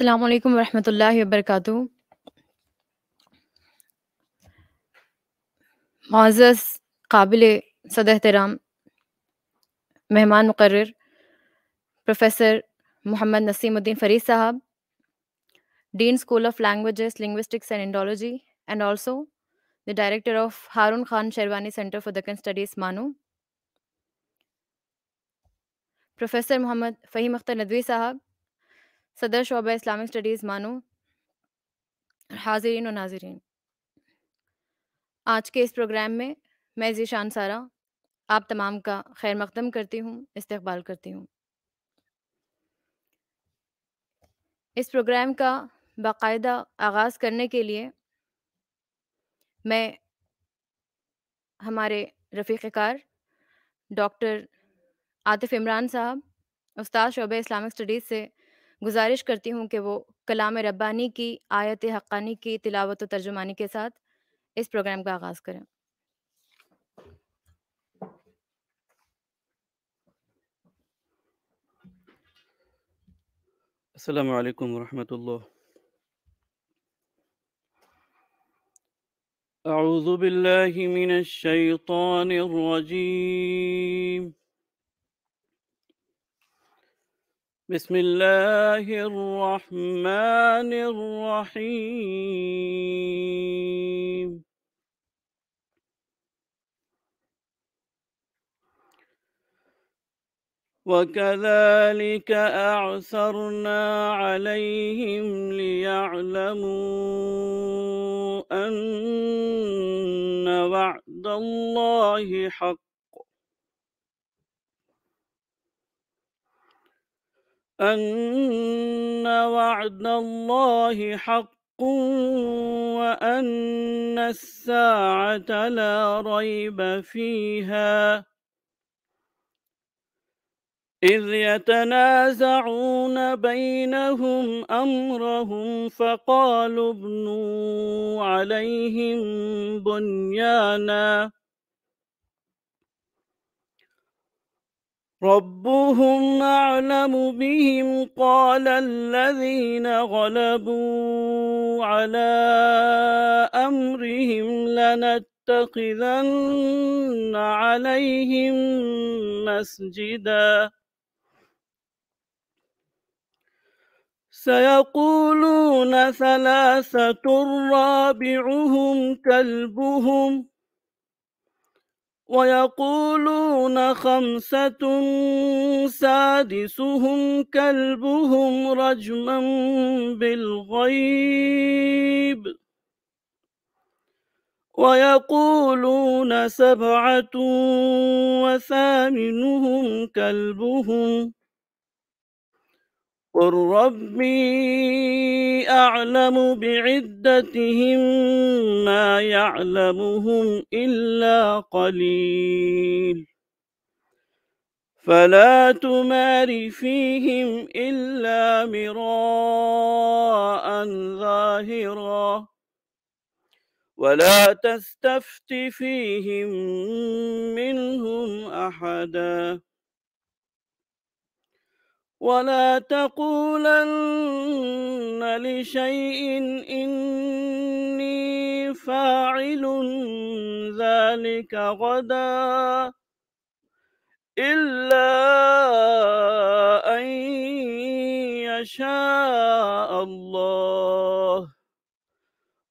अस्सलाम वालेकुम रहमतुल्लाहि व बरकातहू मोज़ काबिल सद एहतराम मेहमान मुकर प्रोफेसर मोहम्मद नसीमुद्दीन फरीद साहब dean school of languages linguistics and Indology and also the director of Haroon Khan Sherwani centre for Deccan studies MANUU professor Mohammad Faheem Akhtar Nadvi साहब सदर शोबा इस्लामिक स्टडीज़ मानो हाजरीन और नाजरीन आज के इस प्रोग्राम में मैं जीशान सारा आप तमाम का खैर मकदम करती हूँ इस्तबाल करती हूँ इस प्रोग्राम का बाकायदा आगाज़ करने के लिए मैं हमारे रफ़ीक़ार डॉक्टर आतिफ़ इमरान साहब उस्ताद शोब इस्लामिक स्टडीज़ से गुजारिश करती हूँ कि वो कलाम रब्बानी की आयत हक्कानी की तिलावत तर्जुमानी के साथ इस प्रोग्राम का आगाज़ करें السلام عليكم ورحمة الله أعوذ بالله من الشيطان الرجيم بسم الله الرحمن الرحيم وكذلك أعثرنا عليهم ليعلموا أن وعد الله حق أن وعد الله حق وأن الساعة لا ريب فيها إذ يتنازعون بينهم أمرهم فقالوا ابنوا عليهم بنيانا ربهم أعلم بهم قال الذين غلبوا على أمرهم لنتخذن عليهم مسجدا سيقولون ثلاثة رابعهم كلبهم ويقولون خمسة سادسهم كلبهم رجما بالغيب ويقولون سبعة وثامنهم كلبهم قل ربي أعلم بعدتهم ما يعلمهم إلا قليل فلا تمار فيهم إلا مراء ظاهرا ولا تستفت فيهم منهم أحداً ولا تقولن لشيء إني فاعل ذلك غدا إلا أن يشاء الله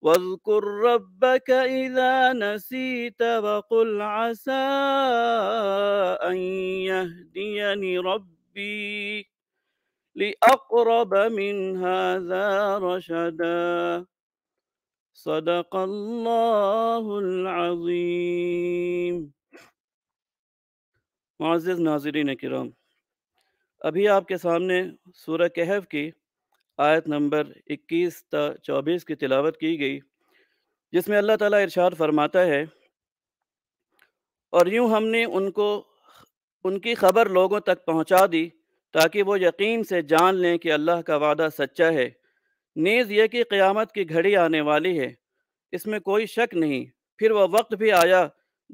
واذكر ربك إذا نسيت وقل عسى أن يهديني ربي لأقرب من هذا رشدا صدق الله العظيم معزज़ नाजरीन कराम अभी आपके सामने सूर कहफ की आयत नंबर 21 ता 24 की तिलावत की गई जिसमें अल्लाह ताला इरशाद फरमाता है और यूं हमने उनको उनकी खबर लोगों तक पहुंचा दी ताकि वो यकीन से जान लें कि अल्लाह का वादा सच्चा है नीज़ यह कि क़्यामत की घड़ी आने वाली है इसमें कोई शक नहीं फिर वह वक्त भी आया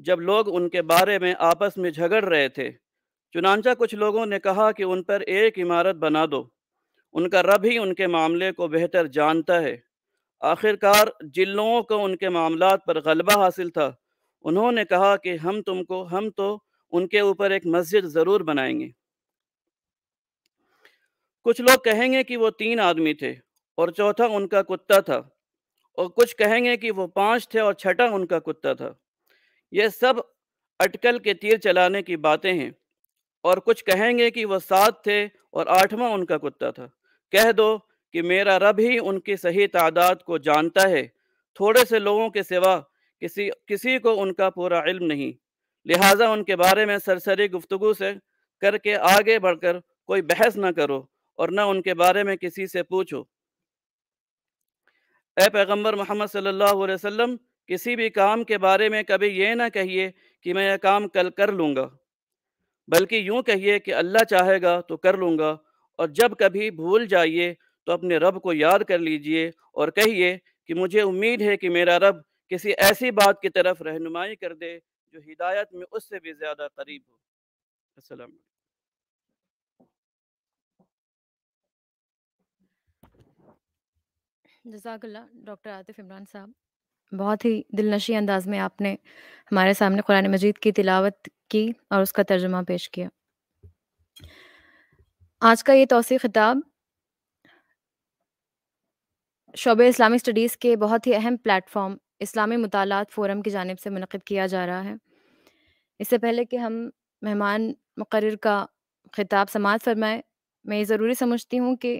जब लोग उनके बारे में आपस में झगड़ रहे थे चुनाचा कुछ लोगों ने कहा कि उन पर एक इमारत बना दो उनका रब ही उनके मामले को बेहतर जानता है आखिरकार जिन लोगों को उनके मामला पर गलबा हासिल था उन्होंने कहा कि हम तुमको हम तो उनके ऊपर एक मस्जिद ज़रूर बनाएंगे कुछ लोग कहेंगे कि वो तीन आदमी थे और चौथा उनका कुत्ता था और कुछ कहेंगे कि वो पांच थे और छठा उनका कुत्ता था ये सब अटकल के तीर चलाने की बातें हैं और कुछ कहेंगे कि वह सात थे और आठवां उनका कुत्ता था कह दो कि मेरा रब ही उनकी सही तादाद को जानता है थोड़े से लोगों के सिवा किसी किसी को उनका पूरा इल्म नहीं लिहाजा उनके बारे में सरसरी गुफ्तगु से करके आगे बढ़कर कोई बहस ना करो और ना उनके बारे में किसी से पूछो ए पैगम्बर मोहम्मद सल्लल्लाहु अलैहि वसल्लम किसी भी काम के बारे में कभी ये ना कहिए कि मैं यह काम कल कर लूँगा बल्कि यूँ कहिए कि अल्लाह चाहेगा तो कर लूँगा और जब कभी भूल जाइए तो अपने रब को याद कर लीजिए और कहिए कि मुझे उम्मीद है कि मेरा रब किसी ऐसी बात की तरफ रहनुमाई कर दे जो हिदायत में उससे भी ज़्यादा करीब हो असल जजाकल्ला डॉक्टर आतिफ इमरान साहब बहुत ही दिलनशी अंदाज में आपने हमारे सामने कुरान मजीद की तिलावत की और उसका तर्जुमा पेश किया आज का ये तोसी खिताब शोब इस्लामी स्टडीज़ के बहुत ही अहम प्लेटफॉर्म इस्लामी मुतालात फोरम की जानब से मनद किया जा रहा है इससे पहले कि हम मेहमान मुकर का खिताब समाज फरमाए मैं ये ज़रूरी समझती हूँ कि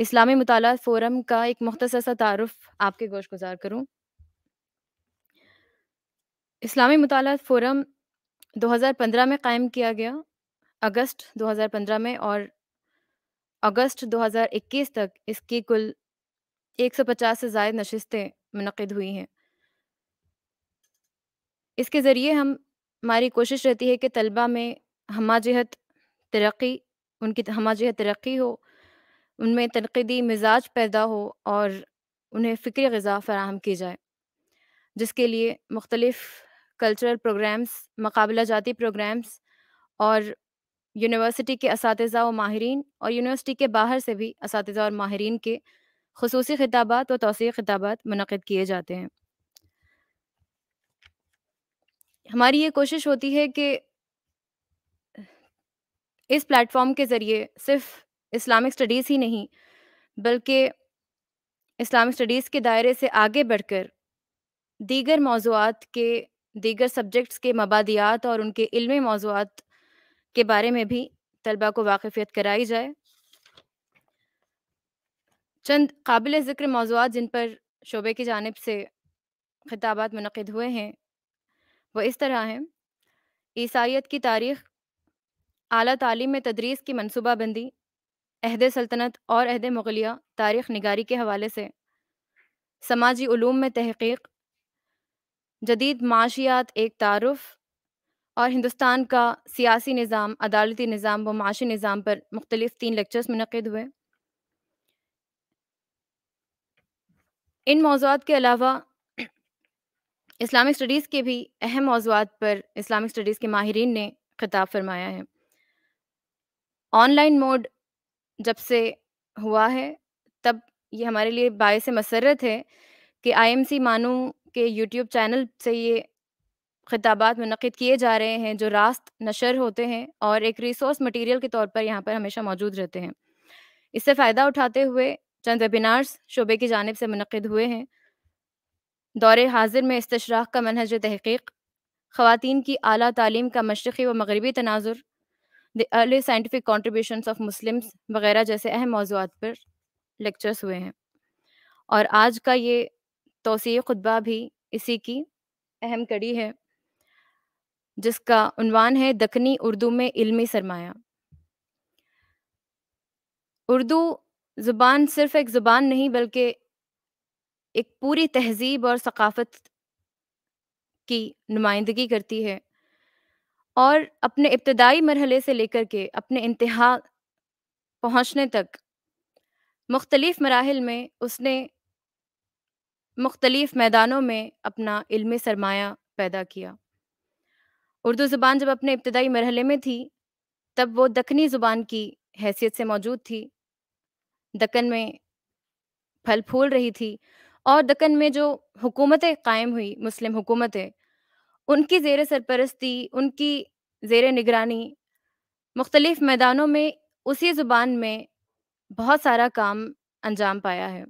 इस्लामी मुताल फोरम का एक मुख्तर सा तारफ़ आपके गोश गुजार करूँ इस्लामी मुताल फोरम 2015 में कायम किया गया अगस्त 2015 में और अगस्त 2021 तक इसकी कुल 150 से ज़ायद नशस्तें मनद हुई हैं इसके ज़रिए हम हमारी कोशिश रहती है कि तलबा में हमाजहत तरक्की उनकी हमाजहत तरक्की हो उनमें तनकीदी मिजाज पैदा हो और उन्हें फ़िक्र गज़ा फ़राहम की जाए जिसके लिए मुख्तलिफ़ कल्चरल प्रोग्राम्स मकाबला जाती प्रोग्राम्स और यूनिवर्सिटी के इस व माहरीन और यूनिवर्सिटी के बाहर से भी इस और माहरीन के खसूस खिताबात व तोसी खिताबात मनद किए जाते हैं हमारी ये कोशिश होती है कि इस प्लेटफॉर्म के ज़रिए सिर्फ इस्लामिक स्टडीज़ ही नहीं बल्कि इस्लामिक स्टडीज़ के दायरे से आगे बढ़कर दीगर मौजूद के दीगर सब्जेक्ट्स के मबादियात और उनके इल्मी मौजूद के बारे में भी तलबा को वाकफियत कराई जाए चंद काबिल ज़िक्र मौजूद जिन पर शोबे की जानब से खिताब मनद हुए हैं वह इस तरह हैं ईसाइत की तारीख अली तलीम में तदरीस की मनसूबाबंदी अहद सल्तनत और अहद मुगलिया तारीख निगारी के हवाले से समाजी ूम में तहकीक जदीद माशियात एक तारफ़ और हिंदुस्तान का सियासी निज़ाम अदालती निज़ाम व माशी निज़ाम पर मुख्तलिफ तीन लेक्चर्स मनद हुए इन मौजूद के अलावा इस्लामिक स्टडीज़ के भी अहम मौजूद पर इस्लामिक स्टडीज़ के माहरीन ने खिताब फरमाया है ऑनलाइन मोड जब से हुआ है तब ये हमारे लिए बायस मसरत है कि आईएमसी मानू के यूट्यूब चैनल से ये खिताबात मनद किए जा रहे हैं जो रास्त नशर होते हैं और एक रिसोर्स मटेरियल के तौर पर यहाँ पर हमेशा मौजूद रहते हैं इससे फ़ायदा उठाते हुए चंद वेबिनार्स शोबे की जानब से मनद हुए हैं दौर हाजिर में इस्तराक का मनहज तहकीक ख़वान की अली तलीम का मशरक़ी व मगरबी तनाजुर the early scientific contribution of Muslims वगैरह जैसे अहम मौजूद पर लेक्चर्स हुए हैं और आज का ये तोसी खुतबा भी इसी की अहम कड़ी है जिसका उनवान है दखनी उर्दू में इल्मी सरमाया उर्दू ज़ुबान सिर्फ एक ज़ुबान नहीं बल्कि एक पूरी तहजीब और सकाफ़त की नुमाइंदगी करती है और अपने इब्तदाई मरहले से लेकर के अपने इंतहा पहुँचने तक मुख्तलिफ़ मराहल में उसने मुख्तलिफ़ मैदानों में अपना इल्म सरमाया पैदा किया उर्दू ज़ुबान जब अपने इब्तदाई मरहले में थी तब वो दखनी ज़ुबान की हैसियत से मौजूद थी दक्कन में फल फूल रही थी और दक्कन में जो हुकूमतें कायम हुई मुस्लिम हुकूमतें उनकी जेर सरपरस्ती उनकी जेर निगरानी मुख्तलिफ मैदानों में उसी ज़ुबान में बहुत सारा काम अंजाम पाया है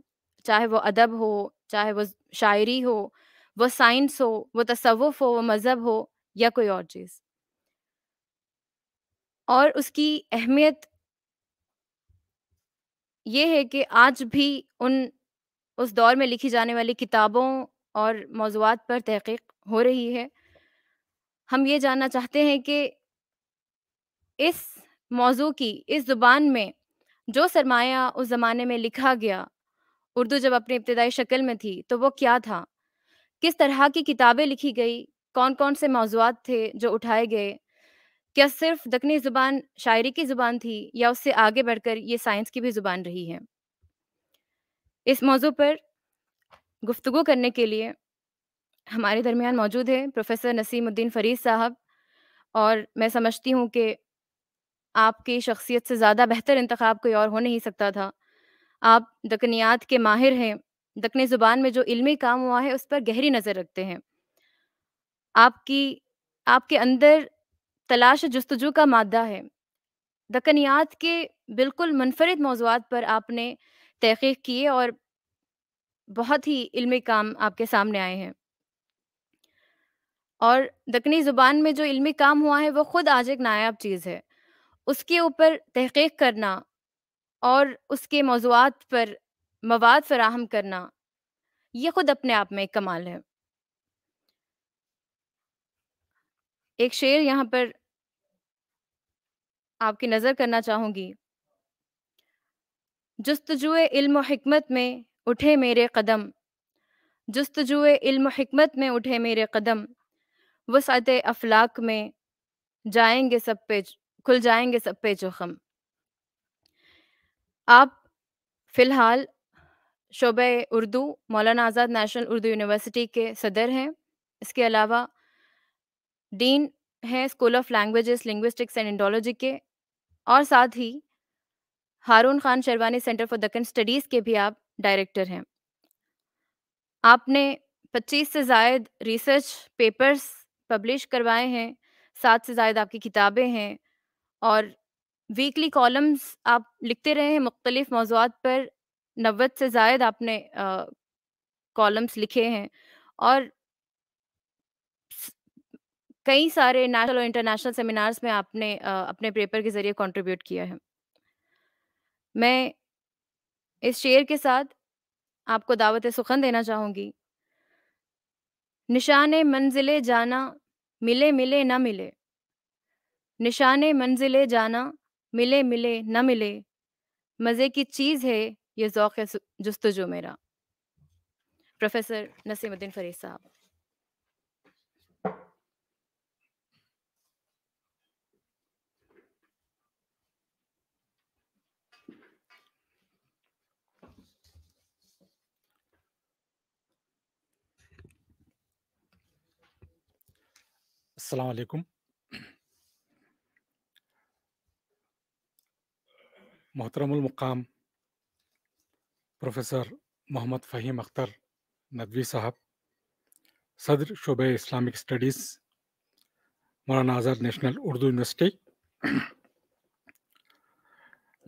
चाहे वो अदब हो चाहे वो शायरी हो वो साइंस हो वो तसवुफ हो वो मज़हब हो या कोई और चीज़ और उसकी अहमियत ये है कि आज भी उन उस दौर में लिखी जाने वाली किताबों और मौजूद पर तहकीक हो रही है हम ये जानना चाहते हैं कि इस मौजू की इस ज़ुबान में जो सरमाया उस ज़माने में लिखा गया उर्दू जब अपनी इब्तदाई शक्ल में थी तो वो क्या था किस तरह की किताबें लिखी गई कौन कौन से मौजूद थे जो उठाए गए क्या सिर्फ दखनी ज़ुबान शायरी की ज़ुबान थी या उससे आगे बढ़कर ये साइंस की भी ज़ुबान रही है इस मौजू पर गुफ्तु करने के लिए हमारे दरमियान मौजूद है प्रोफेसर नसीमुद्दीन फरीद साहब और मैं समझती हूँ कि आपकी शख्सियत से ज़्यादा बेहतर इंतखब कोई और हो नहीं सकता था आप दकनियात के माहिर हैं दकनी ज़ुबान में जो इल्मी काम हुआ है उस पर गहरी नज़र रखते हैं आपकी आपके अंदर तलाश जस्तजू का मादा है दकनियात के बिल्कुल मुनफरद मौजूद पर आपने तहकीक किए और बहुत ही इल्मी काम आपके सामने आए हैं और दखनी ज़ुबान में जो इल्मी काम हुआ है वो खुद आज एक नायाब चीज़ है उसके ऊपर तहकीक करना और उसके मौजूद पर मवाद फराहम करना ये खुद अपने आप में एक कमाल है एक शेर यहाँ पर आपकी नज़र करना चाहूँगी जस्तजुए इल्म हिकमत में उठे मेरे कदम जस्तजुए इल्म हिकमत में उठे मेरे कदम वसात अफलाक में जाएंगे सब पे खुल जाएंगे सब पे जोखम आप फिलहाल शोब उर्दू मौलाना आज़ाद नेशनल उर्दू यूनिवर्सिटी के सदर हैं इसके अलावा डीन हैं school of languages linguistics and Indology के और साथ ही Haroon Khan Sherwani centre for Deccan studies के भी आप डायरेक्टर हैं आपने 25 से जायद रिसर्च पेपर्स पब्लिश करवाए हैं सात से जायद आपकी किताबें हैं और वीकली कॉलम्स आप लिखते रहे हैं मुख्तलिफ मौजूद पर नबे से जायद आपने कॉलम्स लिखे हैं और कई सारे नेशनल और इंटरनेशनल सेमिनार्स में आपने आ, अपने पेपर के जरिए कंट्रीब्यूट किया है मैं इस शेर के साथ आपको दावत सुखन देना चाहूँगी निशान मंजिले जाना मिले मिले न मिले निशाने मंजिले जाना मिले मिले न मिले मज़े की चीज़ है ये ओक़ जस्तजो मेरा प्रोफेसर नसीमुद्दीन फरीद साहब अस्सलाम मोहतरमक़ाम प्रोफेसर मोहम्मद फ़हीम अख्तर नदवी साहब सदर शुब Islamic studies Maulana Azad national Urdu university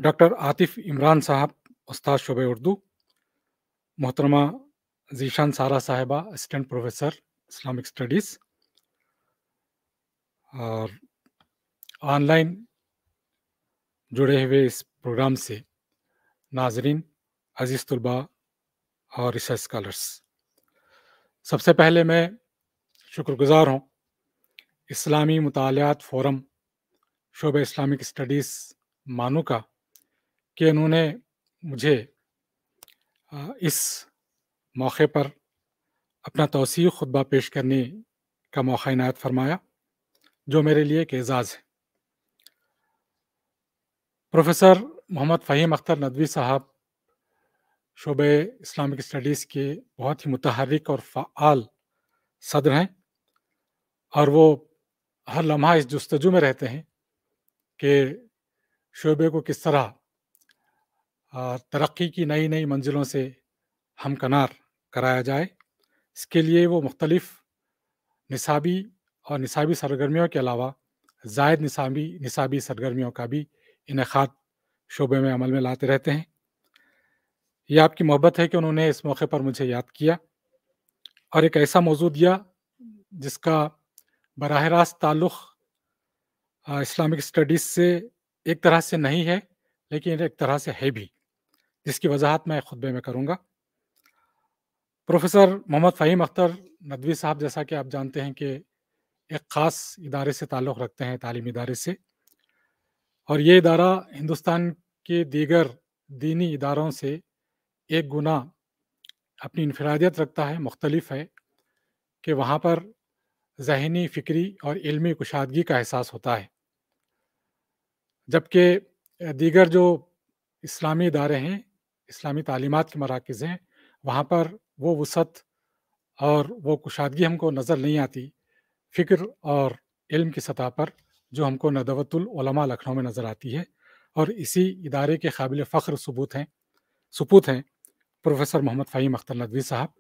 doctor Atif Imran साहब उस्ताद शुब उर्दू मोहतरमा जीशान सारा साहिबा असिस्टेंट प्रोफेसर इस्लामिक स्टडीज़ और ऑनलाइन जुड़े हुए इस प्रोग्राम से नाजरीन अजीज़ तलबा और रिसर्च स्कॉलर्स सबसे पहले मैं शुक्रगुज़ार हूँ इस्लामी मतालियात फोरम शोब इस्लामिक स्टडीज़ मानू का कि उन्होंने मुझे इस मौके पर अपना तोसी खुतबा पेश करने का मौका इनायत फरमाया जो मेरे लिए एक एजाज़ है प्रोफेसर मोहम्मद फ़हीम अख्तर नदवी साहब शोब इस्लामिक स्टडीज़ के बहुत ही मुतहरिक और फ़ाल सदर हैं और वो हर लम्हा इस जस्तजु में रहते हैं कि शोबे को किस तरह तरक्की की नई नई मंजिलों से हमकनार कराया जाए इसके लिए वो मुख्तलफ़ निसाबी और निसाबी सरगर्मियों के अलावा जायद निसाबी निसाबी सरगर्मियों का भी इनखाद शोबे में अमल में लाते रहते हैं यह आपकी मोहब्बत है कि उन्होंने इस मौके पर मुझे याद किया और एक ऐसा मौजू दिया जिसका बरह रास्त ताल्लुक़ इस्लामिक स्टडीज़ से एक तरह से नहीं है लेकिन एक तरह से है भी जिसकी वजाहत मैं खुतबे में करूँगा प्रोफेसर मोहम्मद फ़हीम अख्तर नदवी साहब जैसा कि आप जानते हैं कि एक ख़ास इदारे से ताल्लुक़ रखते हैं तालीमी इदारे से और ये इदारा हिंदुस्तान के दीगर दीनी इदारों से एक गुना अपनी इनफरादियत रखता है मुख्तलफ है कि वहाँ पर जहनी फ़िक्री और इलमी कुशादगी का एहसास होता है जबकि दीगर जो इस्लामी इदारे हैं इस्लामी तालीमत के मराकज़ हैं वहाँ पर वो वसत और वो कुशादगी हमको नज़र नहीं आती फ़िक्र और इल्म की सतह पर जो हमको नदवतुलमा लखनऊ में नज़र आती है और इसी इदारे के काबिल फ़ख्र सबूत हैं सपूत हैं प्रोफेसर मोहम्मद फ़हीम अख्तर नदवी साहब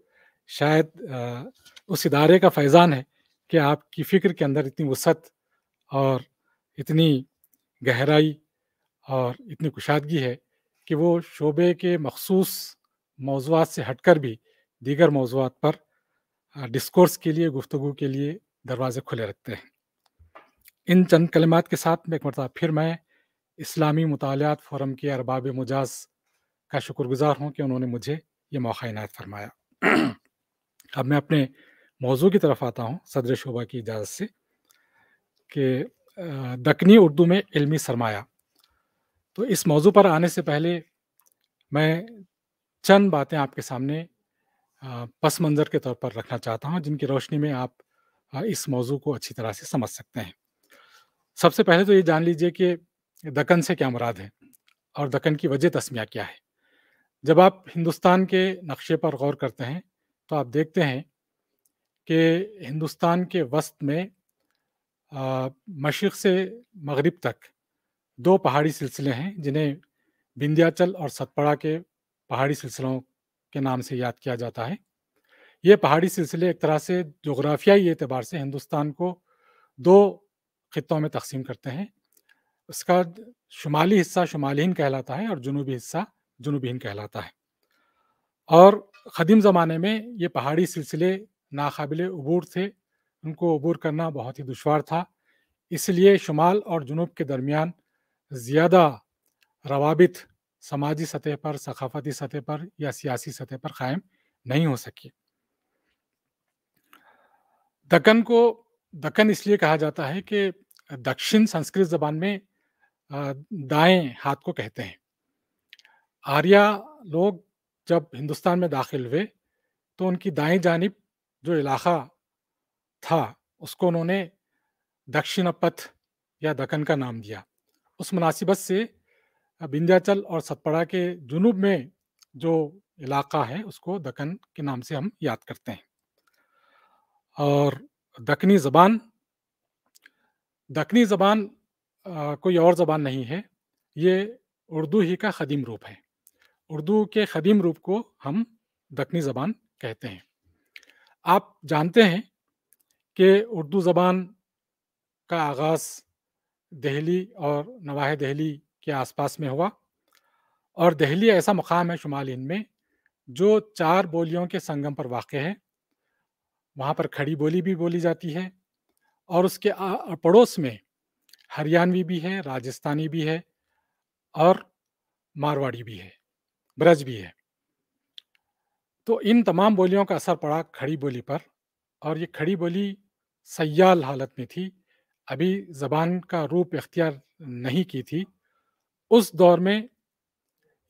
शायद उस इदारे का फैज़ान है कि आपकी फ़िक्र के अंदर इतनी वसत और इतनी गहराई और इतनी कुशादगी है कि वो शोबे के मखसूस मौजूद से हटकर भी दीगर मौजूद पर डिस्कोर्स के लिए गुफ्तु के लिए दरवाजे खुले रखते हैं इन चंद कलमात के साथ में एक मरतब फिर मैं इस्लामी मतालियात फोरम के अरबाब मुजाज का शुक्रगुजार हूँ कि उन्होंने मुझे ये मौका इनायत फरमाया अब मैं अपने मौजू की तरफ आता हूँ सदर शोबा की इजाज़त से कि दकनी उर्दू में इलमी सरमाया तो इस मौजू पर आने से पहले मैं चंद बातें आपके सामने पस मंज़र के तौर पर रखना चाहता हूँ जिनकी रोशनी में आप हाँ, इस मौजू को अच्छी तरह से समझ सकते हैं सबसे पहले तो ये जान लीजिए कि दक्कन से क्या मुराद है और दक्कन की वजह तस्मिया क्या है जब आप हिंदुस्तान के नक्शे पर गौर करते हैं तो आप देखते हैं कि हिंदुस्तान के वस्त में मशरक़ से मगरब तक दो पहाड़ी सिलसिले हैं जिन्हें विंध्याचल और सतपड़ा के पहाड़ी सिलसिलों के नाम से याद किया जाता है ये पहाड़ी सिलसिले एक तरह से जोग्राफियाई एतबार से हिंदुस्तान को दो ख़त्ों में तकसीम करते हैं उसका शुमाली हिस्सा शुमाली हिंद कहलाता है और जनूबी हिस्सा जनूबी हिंद कहलाता है और ख़दीम ज़माने में ये पहाड़ी सिलसिले नाकबिल अबूर थे उनको अबूर करना बहुत ही दुशवार था इसलिए शुमाल और जनूब के दरमियान ज़्यादा रवाबित समाजी सतह पर सकाफती सतह पर या सियासी सतह पर क़ायम नहीं हो सकी दक्कन को दक्कन इसलिए कहा जाता है कि दक्षिण संस्कृत जबान में दाएं हाथ को कहते हैं आर्या लोग जब हिंदुस्तान में दाखिल हुए तो उनकी दाएं जानब जो इलाका था उसको उन्होंने दक्षिण पथ या दक्कन का नाम दिया उस मुनासिबत से विंध्याचल और सतपड़ा के जुनूब में जो इलाका है उसको दक्कन के नाम से हम याद करते हैं और दखनी ज़बान दखनी ज़बान कोई और ज़बान नहीं है ये उर्दू ही का ख़दीम रूप है उर्दू के ख़दीम रूप को हम दखनी ज़बान कहते हैं आप जानते हैं कि उर्दू ज़बान का आगाज़ दहली और नवाह दहली के आसपास में हुआ और दहली ऐसा मकाम है शुमाल हिंद में जो चार बोलियों के संगम पर वाक़ है वहाँ पर खड़ी बोली भी बोली जाती है और उसके पड़ोस में हरियाणवी भी है राजस्थानी भी है और मारवाड़ी भी है ब्रज भी है तो इन तमाम बोलियों का असर पड़ा खड़ी बोली पर और ये खड़ी बोली सयाल हालत में थी अभी ज़बान का रूप इख्तियार नहीं की थी उस दौर में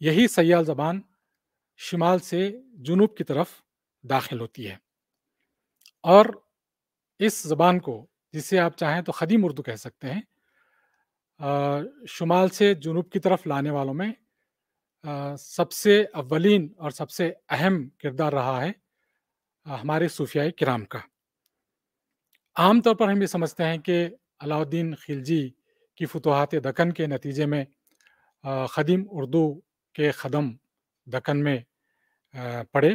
यही सयाल ज़बान शिमाल से जुनूब की तरफ दाखिल होती है और इस ज़बान को जिसे आप चाहें तो खदीम उर्दू कह सकते हैं शुमाल से जुनूब की तरफ लाने वालों में आ, सबसे अवलिन और सबसे अहम किरदार रहा है आ, हमारे सूफियाई कराम का आम तौर पर हम ये समझते हैं कि अलाउद्दीन खिलजी की फतवाहत दखन के नतीजे में खदीम उर्दू के ख़दम दकन में पड़े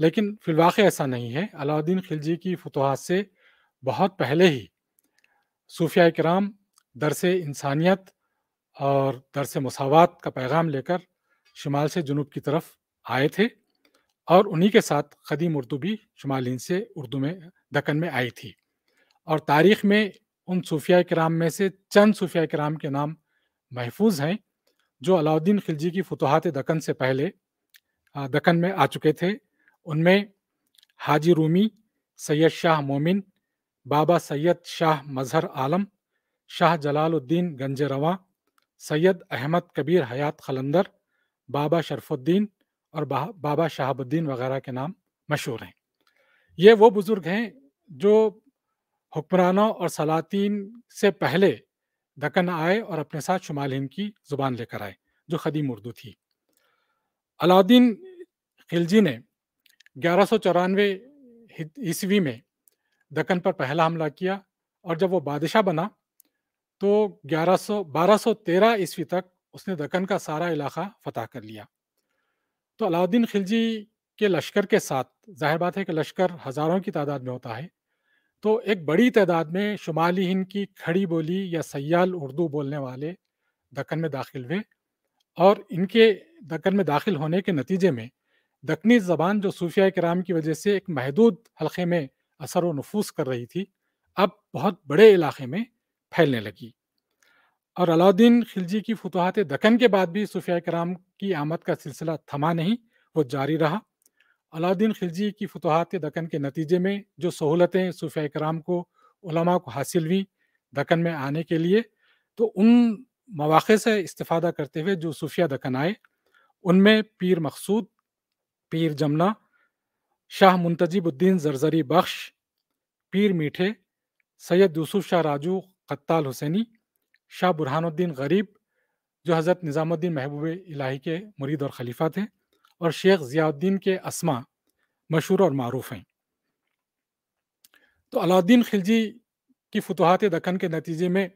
लेकिन फिलवाक़ ऐसा नहीं है अलाउद्दीन खिलजी की फतूहत से बहुत पहले ही सूफिया कराम दरस इंसानियत और दरस मसावत का पैगाम लेकर शुमाल से जनूब की तरफ आए थे और उन्हीं के साथ कदीम उर्दू भी शुमालिन से उर्दू में दक्कन में आई थी और तारीख़ में उन सूफिया कराम में से चंद सूफिया कराम के नाम महफूज हैं जो अलाउद्दीन खिलजी की फतहत दक्कन से पहले दक्कन में आ चुके थे उनमें हाजी रूमी सैयद शाह मोमिन बाबा सैयद शाह मजहर आलम शाह जलालुद्दीन गंजरवा सैयद अहमद कबीर हयात खलंदर बाबा शरफुद्दीन और बाबा शहाबुद्दीन वगैरह के नाम मशहूर हैं ये वो बुज़ुर्ग हैं जो हुक्मरानों और सलातीन से पहले दकन आए और अपने साथ शुमाल हिंद की ज़ुबान लेकर आए जो खदीम उर्दू थी अलाउद्दीन खिलजी ने ग्यारह ईस्वी में दक्कन पर पहला हमला किया और जब वो बादशाह बना तो 1100 1213 ईस्वी तक उसने दक्कन का सारा इलाका फतह कर लिया तो अलाउद्दीन खिलजी के लश्कर के साथ जाहिर बात है कि लश्कर हज़ारों की तादाद में होता है तो एक बड़ी तादाद में शुमाली हिंद की खड़ी बोली या सयाल उर्दू बोलने वाले दक्कन में दाखिल हुए और इनके दक्कन में दाखिल होने के नतीजे में दखनी ज़बान जो सूफिया कराम की वजह से एक महदूद हलक़े में असर व नफूस कर रही थी अब बहुत बड़े इलाके में फैलने लगी और अलाउद्दीन खिलजी की फतहत दखन के बाद भी सूफिया कराम की आमद का सिलसिला थमा नहीं वो जारी रहा अलाउद्दीन खिलजी की फतहत दखन के नतीजे में जो सहूलतें सूफिया कराम को उलमा को हासिल हुई दखन में आने के लिए तो उन मौाक़े से इस्ता करते हुए जो सूफिया दखन आए उनमें पीर मकसूद पीर जमना शाह मुंतजिबुद्दीन जरजरी बख्श पीर मीठे सैयद यूसुफ शाह राजू कत्ताल हुसैनी शाह बुरहानुद्दीन गरीब जो हज़रत निज़ामुद्दीन महबूब इलाही के मुरीद और खलीफा थे और शेख ज़ियाउद्दीन के असमा मशहूर और मरूफ़ हैं तो अलाउद्दीन खिलजी की फतहात दखन के नतीजे में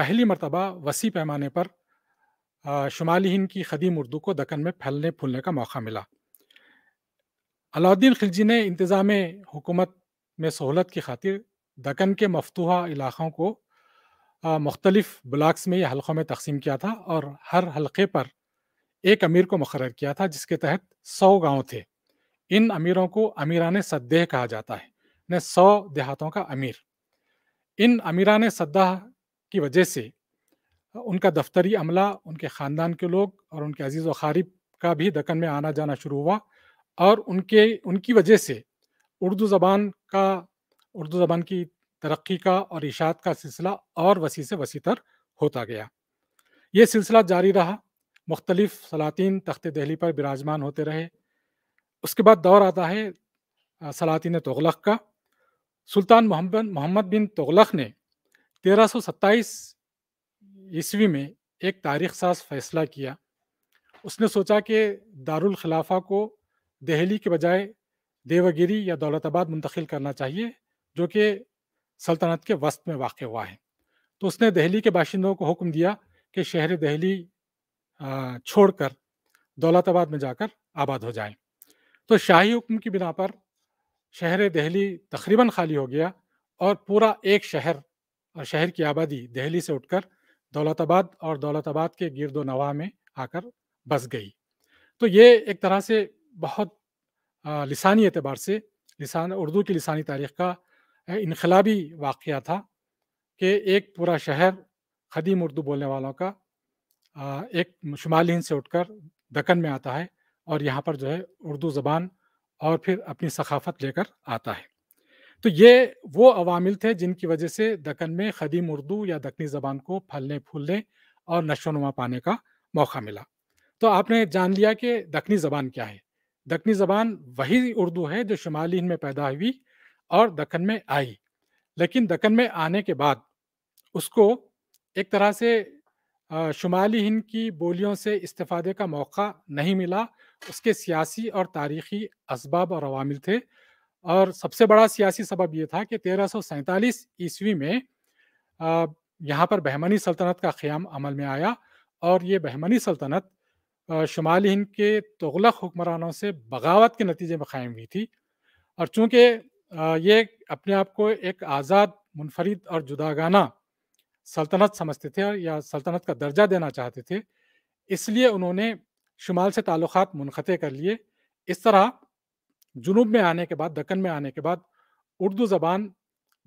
पहली मरतबा वसी पैमाने पर शुमाली हिंद की खदीम उर्दू को दखन में फैलने फूलने का मौका मिला अलाउद्दीन खिलजी ने इंतज़ाम हुकूमत में सहूलत की खातिर दक्कन के मफतूहा इलाक़ों को मुख्तलिफ ब्लॉक्स में या हलक़ों में तकसीम किया था और हर हलक़े पर एक अमीर को मुकर किया था जिसके तहत सौ गांव थे इन अमीरों को अमीरान सद्देह कहा जाता है ने सौ देहातों का अमीर इन अमीरान सद्दाह की वजह से उनका दफ्तरी अमला उनके ख़ानदान के लोग और उनके अजीज़ व खारिब का भी दक्कन में आना जाना शुरू हुआ और उनके उनकी वजह से उर्दू ज़बान का उर्दू ज़बान की तरक्की का और इशात का सिलसिला और वसी से वसी तर होता गया ये सिलसिला जारी रहा मुख्तलिफ सलातिन तख्त दहली पर विराजमान होते रहे उसके बाद दौर आता है सलातिन तगलक का सुल्तान मोहम्मद मोहम्मद बिन तगलक ने तेरह सौ सत्ताईस ईस्वी में एक तारीख साज फैसला किया उसने सोचा कि दारुल खिलाफा को दहली के बजाय देवगिरी या दौलत आबाद मुंतकिल करना चाहिए जो कि सल्तनत के वस्त में वाक़ हुआ है तो उसने दहली के बाशिंदों को हुक्म दिया कि शहर दिल्ली दहली छोड़कर दौलताबाद में जाकर आबाद हो जाए तो शाही हुक्म की बिना पर शहर दहली तकरीबन खाली हो गया और पूरा एक शहर और शहर की आबादी दहली से उठ कर दौलत आबाद और दौलत आबाद के गिरदो नवा में आकर बस गई तो ये एक तरह से बहुत लसानी एतबार से लसान उर्दू की लसानी तारीख़ का इनकलाबी वाक़ था कि एक पूरा शहर खदीम उर्दू बोलने वालों का एक शुमाली हिंद से उठकर दक्कन में आता है और यहाँ पर जो है उर्दू ज़बान और फिर अपनी सखाफत लेकर आता है तो ये वो अवामिल थे जिनकी वजह से दक्कन में खदीम उर्दू या दक्नी ज़बान को फलने फूलने और नशोनुमा पाने का मौका मिला तो आपने जान लिया कि दखनी ज़बान क्या है दखनी ज़बान वही उर्दू है जो शुमाली हिंद में पैदा हुई और दखन में आई लेकिन दखन में आने के बाद उसको एक तरह से शुमाली हिंद की बोलियों से इस्तेफादे का मौका नहीं मिला उसके सियासी और तारीखी इसबाब और अवामिल थे और सबसे बड़ा सियासी सबब यह था कि तेरह सौ सैंतालीस ईस्वी में यहाँ पर बहमनी सल्तनत का क़्याम अमल में आया और ये बहमनी सल्तनत शुमाली हिंद के तगलक हुक्मरानों से बगावत के नतीजे में कायम हुई थी और चूँकि ये अपने आप को एक आज़ाद मुनफरद और जुदागाना सल्तनत समझते थे और या सल्तनत का दर्जा देना चाहते थे इसलिए उन्होंने शुमाल से ताल्लुक़ मनख़ कर लिए इस तरह जुनूब में आने के बाद दक्कन में आने के बाद उर्दू ज़बान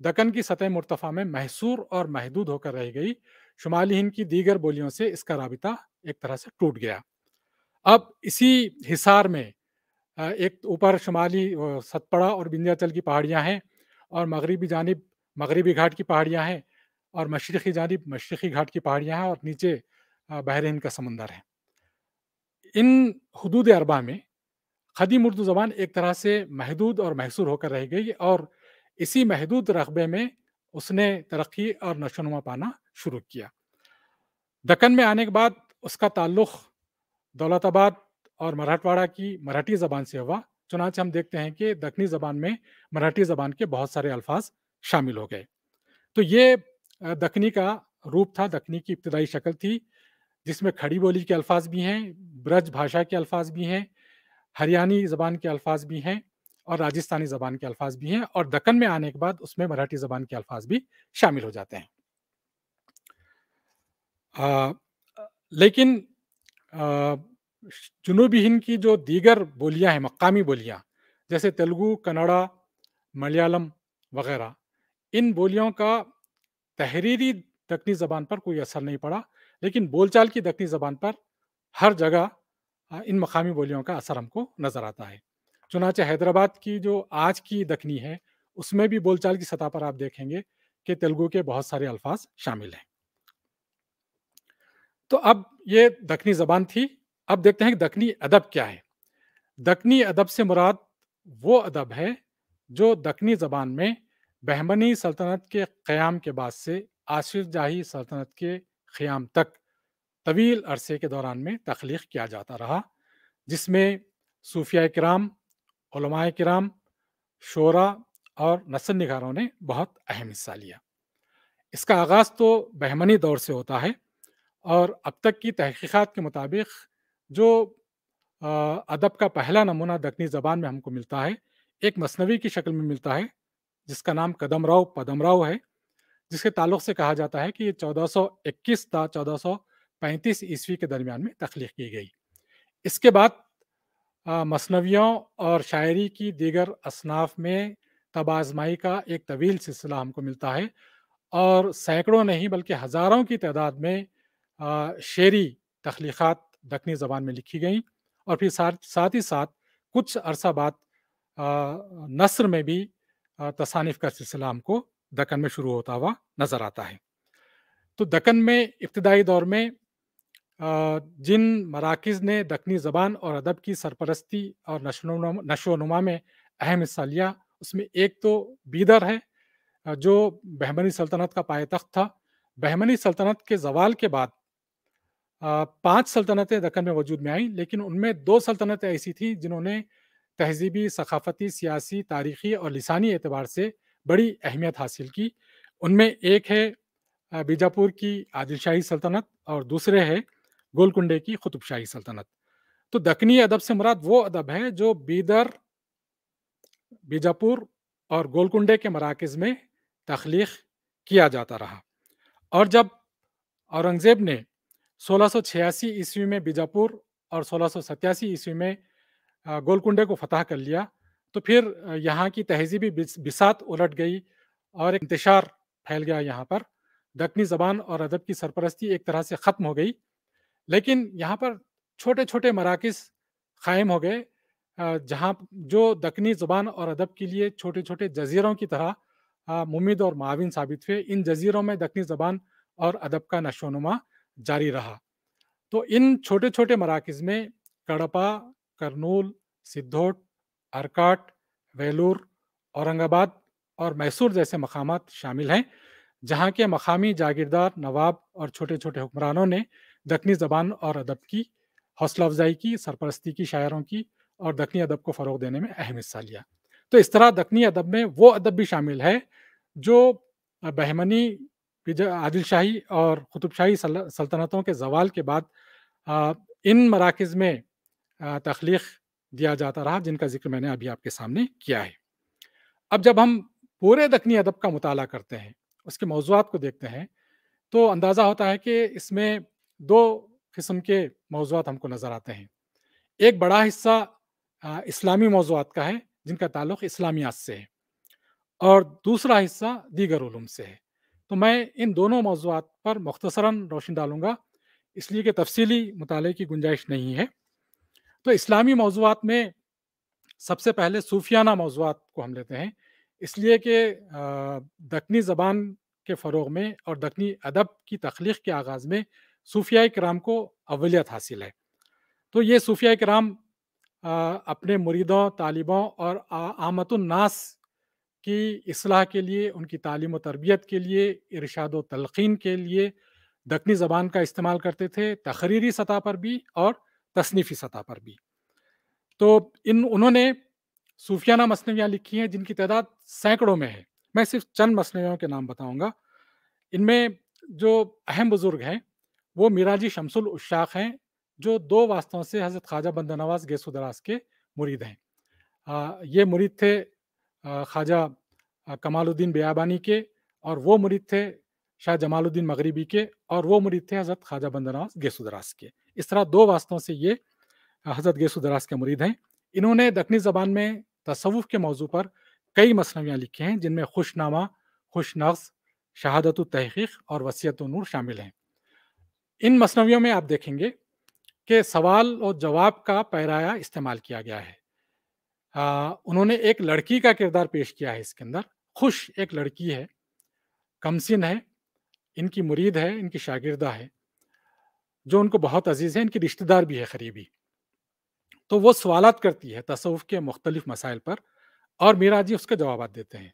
दक्कन की सतह मुर्तफ़ा में महसूर और महदूद होकर रह गई शुमाली हिंद की दीगर बोलियों से इसका रबता एक तरह से टूट गया अब इसी हिसार में एक ऊपर शुमाली सतपड़ा और विंध्याचल की पहाड़ियाँ हैं और मगरबी जानब मगरबी घाट की पहाड़ियाँ हैं और मशरक़ी जानब मशरक़ी घाट की पहाड़ियाँ हैं और नीचे बहरीन का समंदर है इन हदूद अरबा में खदीम उर्दू ज़बान एक तरह से महदूद और महसूर होकर रह गई और इसी महदूद रकबे में उसने तरक्की और नशोनुमा पाना शुरू किया दक्कन में आने के बाद उसका ताल्लुक़ दौलताबाद और मराठवाड़ा की मराठी जबान से हुआ चुनाच हम देखते हैं कि दखनी जबान में मराठी जबान के बहुत सारे अल्फाज शामिल हो गए तो ये दखनी का रूप था दखनी की इब्तदाई शक्ल थी जिसमें खड़ी बोली के अल्फाज भी हैं ब्रज भाषा के अल्फाज भी हैं हरियाणी ज़बान के अल्फाज भी हैं और राजस्थानी ज़बान के अल्फाज भी हैं और दक्कन में आने के बाद उसमें मराठी ज़बान के अल्फाज भी शामिल हो जाते हैं आ, लेकिन जुनूबी हिंद की जो दीगर बोलियां हैं मकामी बोलियां जैसे तेलुगु कन्नड़ा मलयालम वगैरह इन बोलियों का तहरीरी दखनी ज़बान पर कोई असर नहीं पड़ा लेकिन बोलचाल की दखनी ज़बान पर हर जगह इन मकामी बोलियों का असर हमको नज़र आता है चुनाचे हैदराबाद की जो आज की दखनी है उसमें भी बोलचाल की सतह पर आप देखेंगे कि तेलुगु के बहुत सारे अल्फाज शामिल हैं तो अब ये दखनी ज़बान थी अब देखते हैं कि दखनी अदब क्या है दखनी अदब से मुराद वो अदब है जो दखनी ज़बान में बहमनी सल्तनत के क़्याम के बाद से आशिर जाही सल्तनत के क़्याम तक तवील अरसे के दौरान में तख्लीक किया जाता रहा जिसमें सूफिया कराम कराम शोरा और नसल निगारों ने बहुत अहम हिस्सा लिया इसका आगाज़ तो बहमनी दौर से होता है और अब तक की तहकीक़ात के मुताबिक जो अदब का पहला नमूना दखनी ज़बान में हमको मिलता है एक मसनवी की शक्ल में मिलता है जिसका नाम कदम राव पदम राव है जिसके ताल्लुक से कहा जाता है कि ये 1421 था 1435 ईस्वी के दरमियान में तख्लीक की गई इसके बाद मसनवियों और शायरी की दीगर असनाफ में तबाजमाई का एक तवील सिलसिला हमको मिलता है और सैकड़ों नहीं बल्कि हज़ारों की तादाद में शेरी तख्लीक़ात दखनी ज़बान में लिखी गई और फिर साथ ही साथ कुछ अरसा बाद नसर में भी तसानिफ का सिलसिला हमको दक्कन में शुरू होता हुआ नज़र आता है तो दक्कन में इब्तदाई दौर में जिन मराकज़ ने दखनी ज़बान और अदब की सरपरस्ती और नशो नुमा में अहम हिस्सा लिया उसमें एक तो बीदर है जो बहमनी सल्तनत का पाए तख्त था बहमनी सल्तनत के जवाल के बाद पांच सल्तनतें दक्कन में वजूद में आईं लेकिन उनमें दो सल्तनतें ऐसी थीं जिन्होंने तहजीबी सकाफती सियासी तारीखी और लसानी एतबार से बड़ी अहमियत हासिल की उनमें एक है बीजापुर की आदिलशाही सल्तनत और दूसरे है गोलकुंडे की कुतुबशाही सल्तनत तो दक्कनी अदब से मुराद वो अदब है जो बीदर बीजापुर और गोलकुंडे के मराकज़ में तख्लीक किया जाता रहा और जब औरंगज़ेब ने सोलह ईस्वी में बीजापुर और सोलह ईस्वी में गोलकुंडे को फतह कर लिया तो फिर यहाँ की तहजीबी बिसात उलट गई और एक इंतशार फैल गया यहाँ पर दखनी ज़बान और अदब की सरपरस्ती एक तरह से ख़त्म हो गई लेकिन यहाँ पर छोटे छोटे मराकज़ क़ायम हो गए जहाँ जो दखनी ज़बान और अदब के लिए छोटे छोटे जजीरों की तरह मुमिद और माविन साबित हुए इन जजीरों में दखनी ज़बान और अदब का नशोनुमा जारी रहा तो इन छोटे छोटे मराकज़ में कड़पा करनूल सिद्धोट अरकाट वेलूर औरंगाबाद और मैसूर जैसे मकाम शामिल हैं जहाँ के मकामी जागीरदार नवाब और छोटे छोटे हुक्मरानों ने दखनी ज़बान और अदब की हौसला अफजाई की सरपरस्ती की शायरों की और दखनी अदब को फ़रोग देने में अहम हिस्सा लिया तो इस तरह दखनी अदब में वो अदब भी शामिल है जो बहमनी कि आदिल शाही और कुतुब शाही सल्तनतों के जवाल के बाद आ, इन मराकज़ में तख्लीक दिया जाता रहा जिनका जिक्र मैंने अभी आपके सामने किया है अब जब हम पूरे दखनी अदब का मताल करते हैं उसके मौजूद को देखते हैं तो अंदाज़ा होता है कि इसमें दो किस्म के मौजूद हमको नज़र आते हैं एक बड़ा हिस्सा इस्लामी मौजूद का है जिनका ताल्लुक इस्लामियात से है और दूसरा हिस्सा दीगर ूम से है तो मैं इन दोनों मौजूद पर मुख्तसरा रोशनी डालूँगा इसलिए कि तफसीली मताले की गुंजाइश नहीं है तो इस्लामी मौजूद में सबसे पहले सूफियाना मौजूद को हम लेते हैं इसलिए कि दखनी ज़बान के फ़रोग में और दखनी अदब की तख्लीक के आगाज़ में सूफिया कराम को अवलियत हासिल है तो ये सूफिया कराम अपने मुरीदों तालिबों और नास की असलाह के लिए उनकी तालीम तरबियत के लिए इरशाद व तलकिन के लिए दखनी ज़बान का इस्तेमाल करते थे तकरीरी सतह पर भी और तसनीफ़ी सतह पर भी तो इन उन्होंने सूफियाना मसनवियाँ लिखी हैं जिनकी तादाद सैकड़ों में है मैं सिर्फ चंद मसनवियों के नाम बताऊँगा इनमें जो अहम बुज़ुर्ग हैं वो मिराजी शमसुल उशाक हैं जो दो वास्तवों से हज़रत ख्वाजा बंद नवाज गैसुदराज के मुरीद हैं आ, ये मुरीद थे ख्वाजा कमालुद्दीन बयाबानी के और वो मुरीद थे शाह जमालुद्दीन मगरबी के और वो मुरीद थे हज़रत ख्वाजा बंदरास गेसुदरास के इस तरह दो वास्तों से ये हज़रत गेसुदरास के मुरीद हैं इन्होंने दखनी ज़बान में तसवुफ़ के मौजू पर कई मसनवियाँ लिखी हैं जिनमें खुशनामा नक्स शहादत तहकीक और वसीयत नूर शामिल हैं इन मसनवियों में आप देखेंगे कि सवाल और जवाब का पैराया इस्तेमाल किया गया है आ, उन्होंने एक लड़की का किरदार पेश किया है इसके अंदर खुश एक लड़की है कमसिन है इनकी मुरीद है इनकी शागिरदा है जो उनको बहुत अजीज़ है इनकी रिश्तेदार भी है करीबी तो वो सवालत करती है तसवुफ़ के मुख्तलिफ मसाइल पर और मीरा जी उसके जवाब देते हैं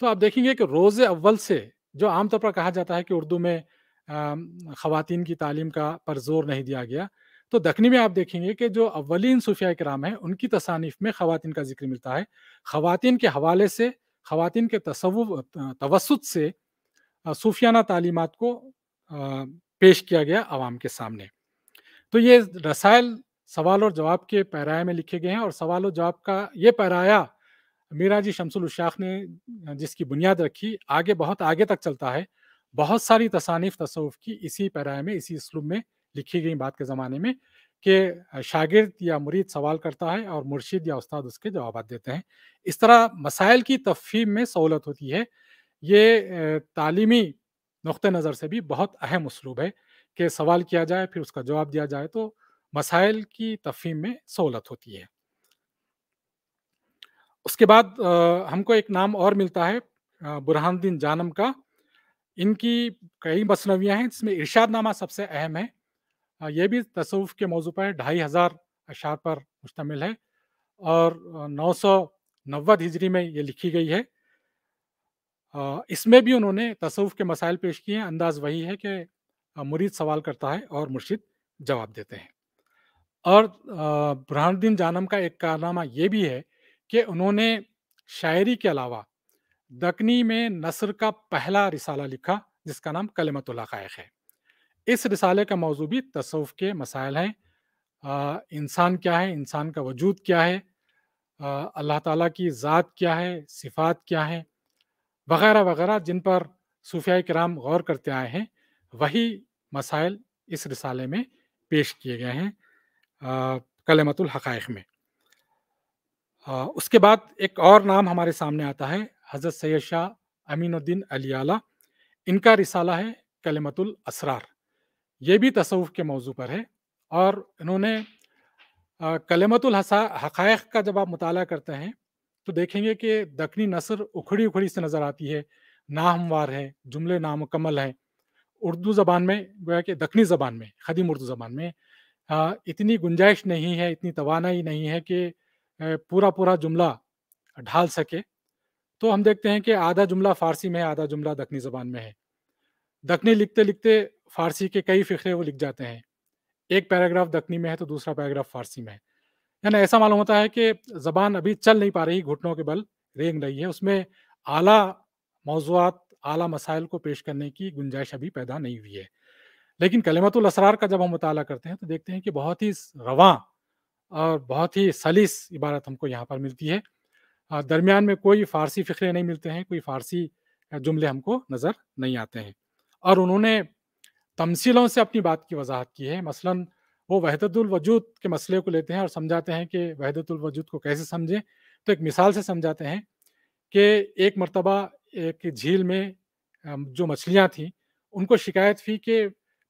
तो आप देखेंगे कि रोज़ अव्वल से जो आमतौर पर कहा जाता है कि उर्दू में ख़वान की तालीम का पर जोर नहीं दिया गया तो दखनी में आप देखेंगे कि जो अवलिन सूफिया कराम है उनकी तसानीफ में खातन का जिक्र मिलता है खातन के हवाले से खातिन के तसव तवसत से सूफियाना तालीमत को पेश किया गया आवाम के सामने तो ये रसायल सवाल और जवाब के पैराए में लिखे गए हैं और सवाल और जवाब का ये पैराया मीरा जी शमसुल उशाख ने जिसकी बुनियाद रखी आगे बहुत आगे तक चलता है बहुत सारी तसानीफ तसवुफ़ की इसी पैराए में इसी इसलूब में लिखी गई बात के ज़माने में कि शागिर्द या मुरीद सवाल करता है और मुर्शिद या उस्ताद उसके जवाब देते हैं इस तरह मसाइल की तफहीम में सहूलत होती है ये तालीमी नुक़ नज़र से भी बहुत अहम उसलूब है कि सवाल किया जाए फिर उसका जवाब दिया जाए तो मसाइल की तफहीम में सहूलत होती है उसके बाद हमको एक नाम और मिलता है बुरहानद्दीन जानम का इनकी कई मसनवियाँ हैं जिसमें नामा सबसे अहम है ये भी तसवुफ़ के मौजू पर ढाई हज़ार अशार पर मुश्तमिल है और नौ सौ नवद हिजरी में ये लिखी गई है इसमें भी उन्होंने तसवुफ़ के मसाइल पेश किए हैं अंदाज़ वही है कि मुरीद सवाल करता है और मुर्शिद जवाब देते हैं और बुरहानुद्दीन जानम का एक कारनामा ये भी है कि उन्होंने शायरी के अलावा दकनी में नसर का पहला रिसाला लिखा जिसका नाम कलमतुल्ला है इस रिसाले का मौजू भी तसव के मसाइल हैं इंसान क्या है इंसान का वजूद क्या है अल्लाह ताला की ज़ात क्या है सिफात क्या है वगैरह वगैरह जिन पर सूफिया कराम गौर करते आए हैं वही मसाइल इस रिसाले में पेश किए गए हैं कलमतुल हक़ में आ, उसके बाद एक और नाम हमारे सामने आता है हज़रत सैद शाह अमीनुद्दीन अली आला इनका रिसाला है कलमतुल असरार ये भी तसवुफ़ के मौजू पर है और इन्होंने कलमतुल हसा हक़ का जब आप मुताल करते हैं तो देखेंगे कि दखनी नसर उखड़ी उखड़ी से नज़र आती है नाहमवार है जुमले नामुकमल हैं उर्दू ज़बान में गोया कि दखनी ज़बान में खदीम उर्दू ज़बान में आ, इतनी गुंजाइश नहीं है इतनी तोानाई नहीं है कि पूरा पूरा जुमला ढाल सके तो हम देखते हैं कि आधा जुमला फ़ारसी में है आधा जुमला दखनी ज़बान में है दखनी लिखते लिखते फारसी के कई फ़िक्रे वो लिख जाते हैं एक पैराग्राफ दखनी में है तो दूसरा पैराग्राफ फारसी में है यानी ऐसा मालूम होता है कि ज़बान अभी चल नहीं पा रही घुटनों के बल रेंग रही है उसमें आला मौजूद आला मसाइल को पेश करने की गुंजाइश अभी पैदा नहीं हुई है लेकिन कलमतुल असरार का जब हम मताल करते हैं तो देखते हैं कि बहुत ही रवा और बहुत ही सलीस इबारत हमको यहाँ पर मिलती है दरमियान में कोई फ़ारसी फ़िक्रे नहीं मिलते हैं कोई फ़ारसी जुमले हमको नज़र नहीं आते हैं और उन्होंने तमसीलों से अपनी बात की वजाहत की है मसलन वो वहदतुल वजूद के मसले को लेते हैं और समझाते हैं कि वहदतुल वजूद को कैसे समझें तो एक मिसाल से समझाते हैं कि एक मरतबा एक झील में जो मछलियाँ थीं उनको शिकायत थी कि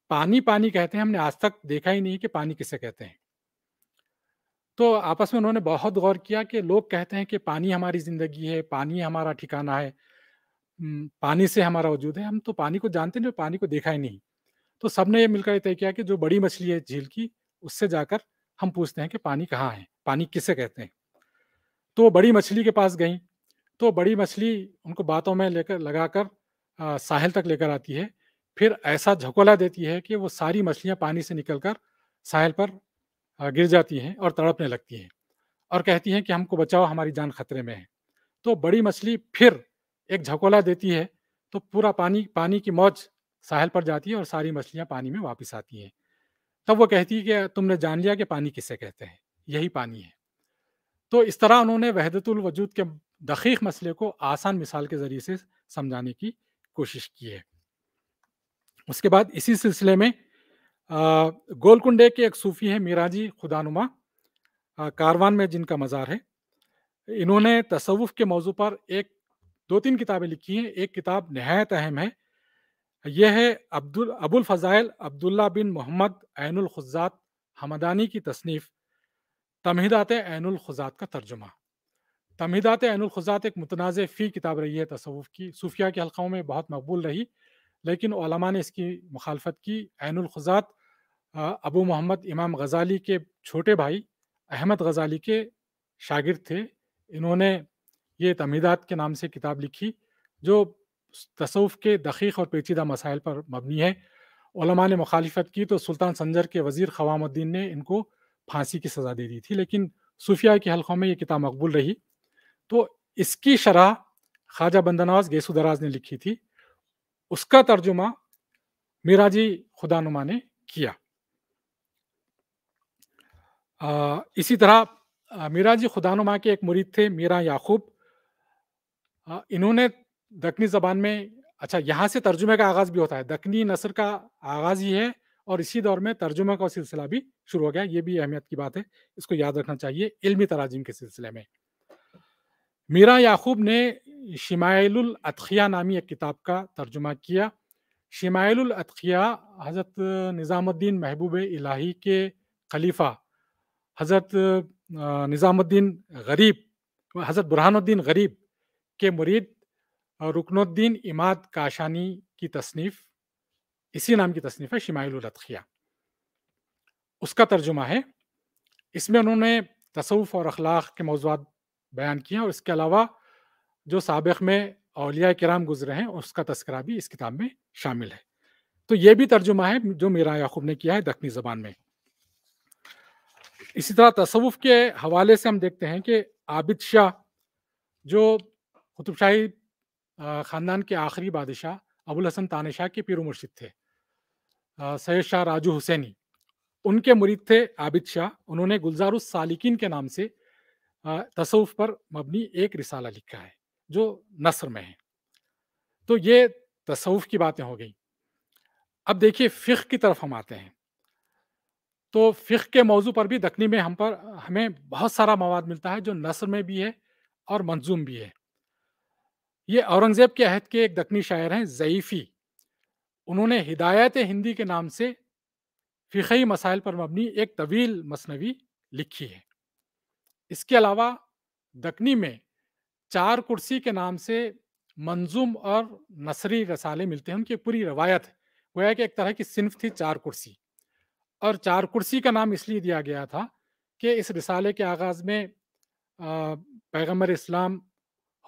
पानी पानी कहते हैं हमने आज तक देखा ही नहीं कि पानी किसे कहते हैं तो आपस में उन्होंने बहुत गौर किया कि लोग कहते हैं कि पानी हमारी ज़िंदगी है पानी हमारा ठिकाना है पानी से हमारा वजूद है हम तो पानी को जानते नहीं पानी को देखा ही नहीं तो सबने ये मिलकर तय किया कि जो बड़ी मछली है झील की उससे जाकर हम पूछते हैं कि पानी कहाँ है पानी किसे कहते हैं तो वो बड़ी मछली के पास गई तो बड़ी मछली उनको बातों में लेकर लगाकर साहिल तक लेकर आती है फिर ऐसा झकोला देती है कि वो सारी मछलियाँ पानी से निकलकर साहिल पर गिर जाती हैं और तड़पने लगती हैं और कहती हैं कि हमको बचाओ हमारी जान खतरे में है तो बड़ी मछली फिर एक झकोला देती है तो पूरा पानी पानी की मौज साहल पर जाती है और सारी मछलियाँ पानी में वापस आती हैं तब वो कहती है कि तुमने जान लिया कि पानी किसे कहते हैं यही पानी है तो इस तरह उन्होंने वहदतुल वजूद के दखीक मसले को आसान मिसाल के ज़रिए से समझाने की कोशिश की है उसके बाद इसी सिलसिले में गोलकुंडे के एक सूफ़ी है मीराजी खुदानुमा कारवान में जिनका मज़ार है इन्होंने तसवुफ़ के मौजू पर एक दो तीन किताबें लिखी हैं एक किताब नहायत अहम है यह है अब्दुल अबुल फजाइल अब्दुल्ला बिन मोहम्मद खुजात हमदानी की तसनीफ़ तमहिदात खुजात का तर्जुमा तमहिदात खुजात एक मुतनाज़ फ़ी किताब रही है तसवुफ़ की सूफिया के हलक़ों में बहुत मकबूल रही लेकिन ओलमा ने इसकी मुखालफत की खुजात अबू मोहम्मद इमाम गज़ाली के छोटे भाई अहमद गज़ाली के शागिर्द थे इन्होंने ये तमहिदात के नाम से किताब लिखी जो तसुफ़ के दकीक़ और पेचीदा मसाइल पर मबनी है ओलमा ने मुखालफत की तो सुल्तान संजर के वज़ीर ख़वामुद्दीन ने इनको फांसी की सज़ा दे दी थी लेकिन सूफिया के हलकों में ये किताब मकबूल रही तो इसकी शराह ख्वाजा बंदनवाज गेसुदराज दराज ने लिखी थी उसका तर्जुमा मिराजी खुदानुमा ने किया आ, इसी तरह मिराजी खुदानुमा के एक मुरीद थे मीरा याकूब इन्होंने दखनी जबान में अच्छा यहाँ से तर्जुमे का आगाज भी होता है दखनी नसर का आगाज ही है और इसी दौर में तर्जुमे का सिलसिला भी शुरू हो गया ये भी अहमियत की बात है इसको याद रखना चाहिए इल्मी तराजिम के सिलसिले में मीरा याकूब ने शिमायलुल अतखिया नामी एक किताब का तर्जुमा किया शिमायलुल अतखिया हज़रत निज़ामुद्दीन महबूब इलाही के खलीफा हज़रत निज़ामुद्दीन गरीब हज़रत बुरहानुद्दीन गरीब के मुरीद रुकनुद्दीन इमाद काशानी की तसनीफ इसी नाम की तसनीफ है शिमाइलतखिया उसका तर्जुमा है इसमें उन्होंने तसवुफ़ और अखलाक के मौजूद बयान किए और इसके अलावा जो सबक में अलिया कराम गुजरे हैं उसका तस्करा भी इस किताब में शामिल है तो ये भी तर्जुमा है जो मीरा याकूब ने किया है दखनी ज़बान में इसी तरह तसवुफ़ के हवाले से हम देखते हैं कि आबिद शाह जो कुतुब शाही ख़ानदान के आखिरी बादशाह अबुल हसन तानशाह के पीर मुर्शिद थे सैयद शाह राजू हुसैनी उनके मुरीद थे आबिद शाह उन्होंने गुलजार सालिकीन के नाम से तसवुफ पर मबनी एक रिसाला लिखा है जो नसर में है तो ये तसवुफ की बातें हो गई अब देखिए फिख़ की तरफ हम आते हैं तो फिख़ के मौजू पर भी दखनी में हम पर हमें बहुत सारा मवाद मिलता है जो नसर में भी है और मंजूम भी है ये औरंगज़ेब के अहद के एक दखनी शायर हैं ज़ईफ़ी उन्होंने हिदायत हिंदी के नाम से फ़िकही मसाइल पर मबनी एक तवील मसनवी लिखी है इसके अलावा दखनी में चार कुर्सी के नाम से मंजूम और नसरी रसाले मिलते हैं उनकी पूरी रवायत हुआ कि एक तरह की सिनफ थी चार कुर्सी और चार कुर्सी का नाम इसलिए दिया गया था कि इस रसाले के आगाज़ में पैगम्बर इस्लाम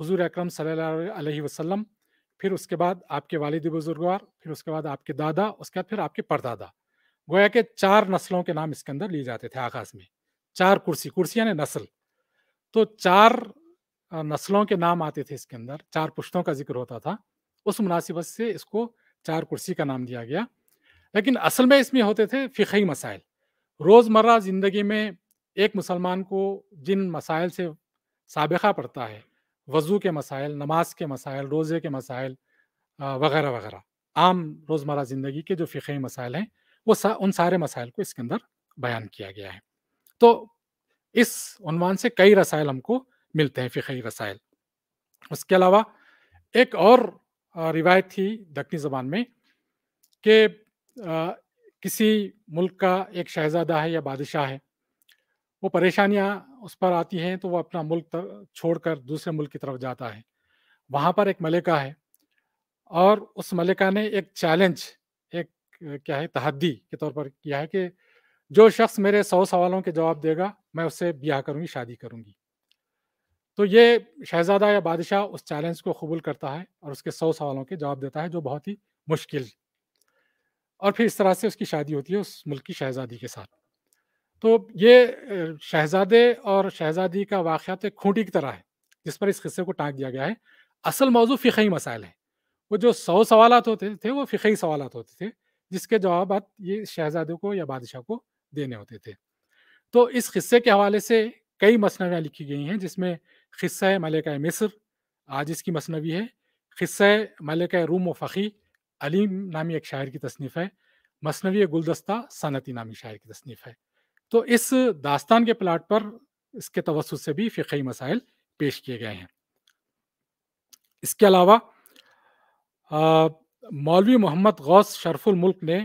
हजूर अक्रम वसल्लम फिर उसके बाद आपके वालिद बुजुर्गवार फिर उसके बाद आपके दादा उसके बाद फिर आपके परदादा गोया के चार नस्लों के नाम इसके अंदर लिए जाते थे आकाश में चार कुर्सी कुर्सी यानी नस्ल तो चार नस्लों के नाम आते थे इसके अंदर चार पुश्तों का जिक्र होता था उस मुनासिबत से इसको चार कुर्सी का नाम दिया गया लेकिन असल में इसमें होते थे फ़िकही मसाइल रोज़मर्रा ज़िंदगी में एक मुसलमान को जिन मसाइल से सबका पड़ता है वज़ू के मसाइल नमाज के मसाइल रोज़े के मसाइल वगैरह वगैरह आम रोज़मर ज़िंदगी के जो फ़िक़ी मसाइल हैं वो सा, उन सारे मसाइल को इसके अंदर बयान किया गया है तो इस उनवान से कई रसायल हमको मिलते हैं फ़िक़ी रसायल उसके अलावा एक और रिवायत थी दखनी ज़बान में कि किसी मुल्क का एक शहज़ादा है या बादशाह है वो परेशानियां उस पर आती हैं तो वो अपना मुल्क छोड़कर दूसरे मुल्क की तरफ जाता है वहाँ पर एक मलिका है और उस मलिका ने एक चैलेंज एक क्या है तहदी के तौर पर किया है कि जो शख्स मेरे सौ सवालों के जवाब देगा मैं उससे ब्याह करूँगी शादी करूँगी तो ये शहजादा या बादशाह उस चैलेंज को कबूल करता है और उसके सौ सवालों के जवाब देता है जो बहुत ही मुश्किल और फिर इस तरह से उसकी शादी होती है उस मुल्क की शहजादी के साथ तो ये शहजादे और शहजादी का वाक़ तो खूंटी की तरह है जिस पर इस किस्से को टाँग दिया गया है असल मौजू फ मसाइल हैं वो जो सौ सवाल होते थे वो फ़िकही सवाल होते थे जिसके जवाब ये शहजादे को या बादशाह को देने होते थे तो इस हिस्से के हवाले से कई मसनवियाँ लिखी गई हैं जिसमें खस्सा मलिका मिस्र आज इसकी मसनवी है खस्सा मलिका रूम व फ़ी अलीम नामी एक शायर की तसनीफ़ है मसनवी गुलदस्ता सनती नामी शायर की तसनीफ़ है तो इस दास्तान के प्लाट पर इसके तवस से भी फ़िकी मसाइल पेश किए गए हैं इसके अलावा मौलवी मोहम्मद गौस शरफुल मुल्क ने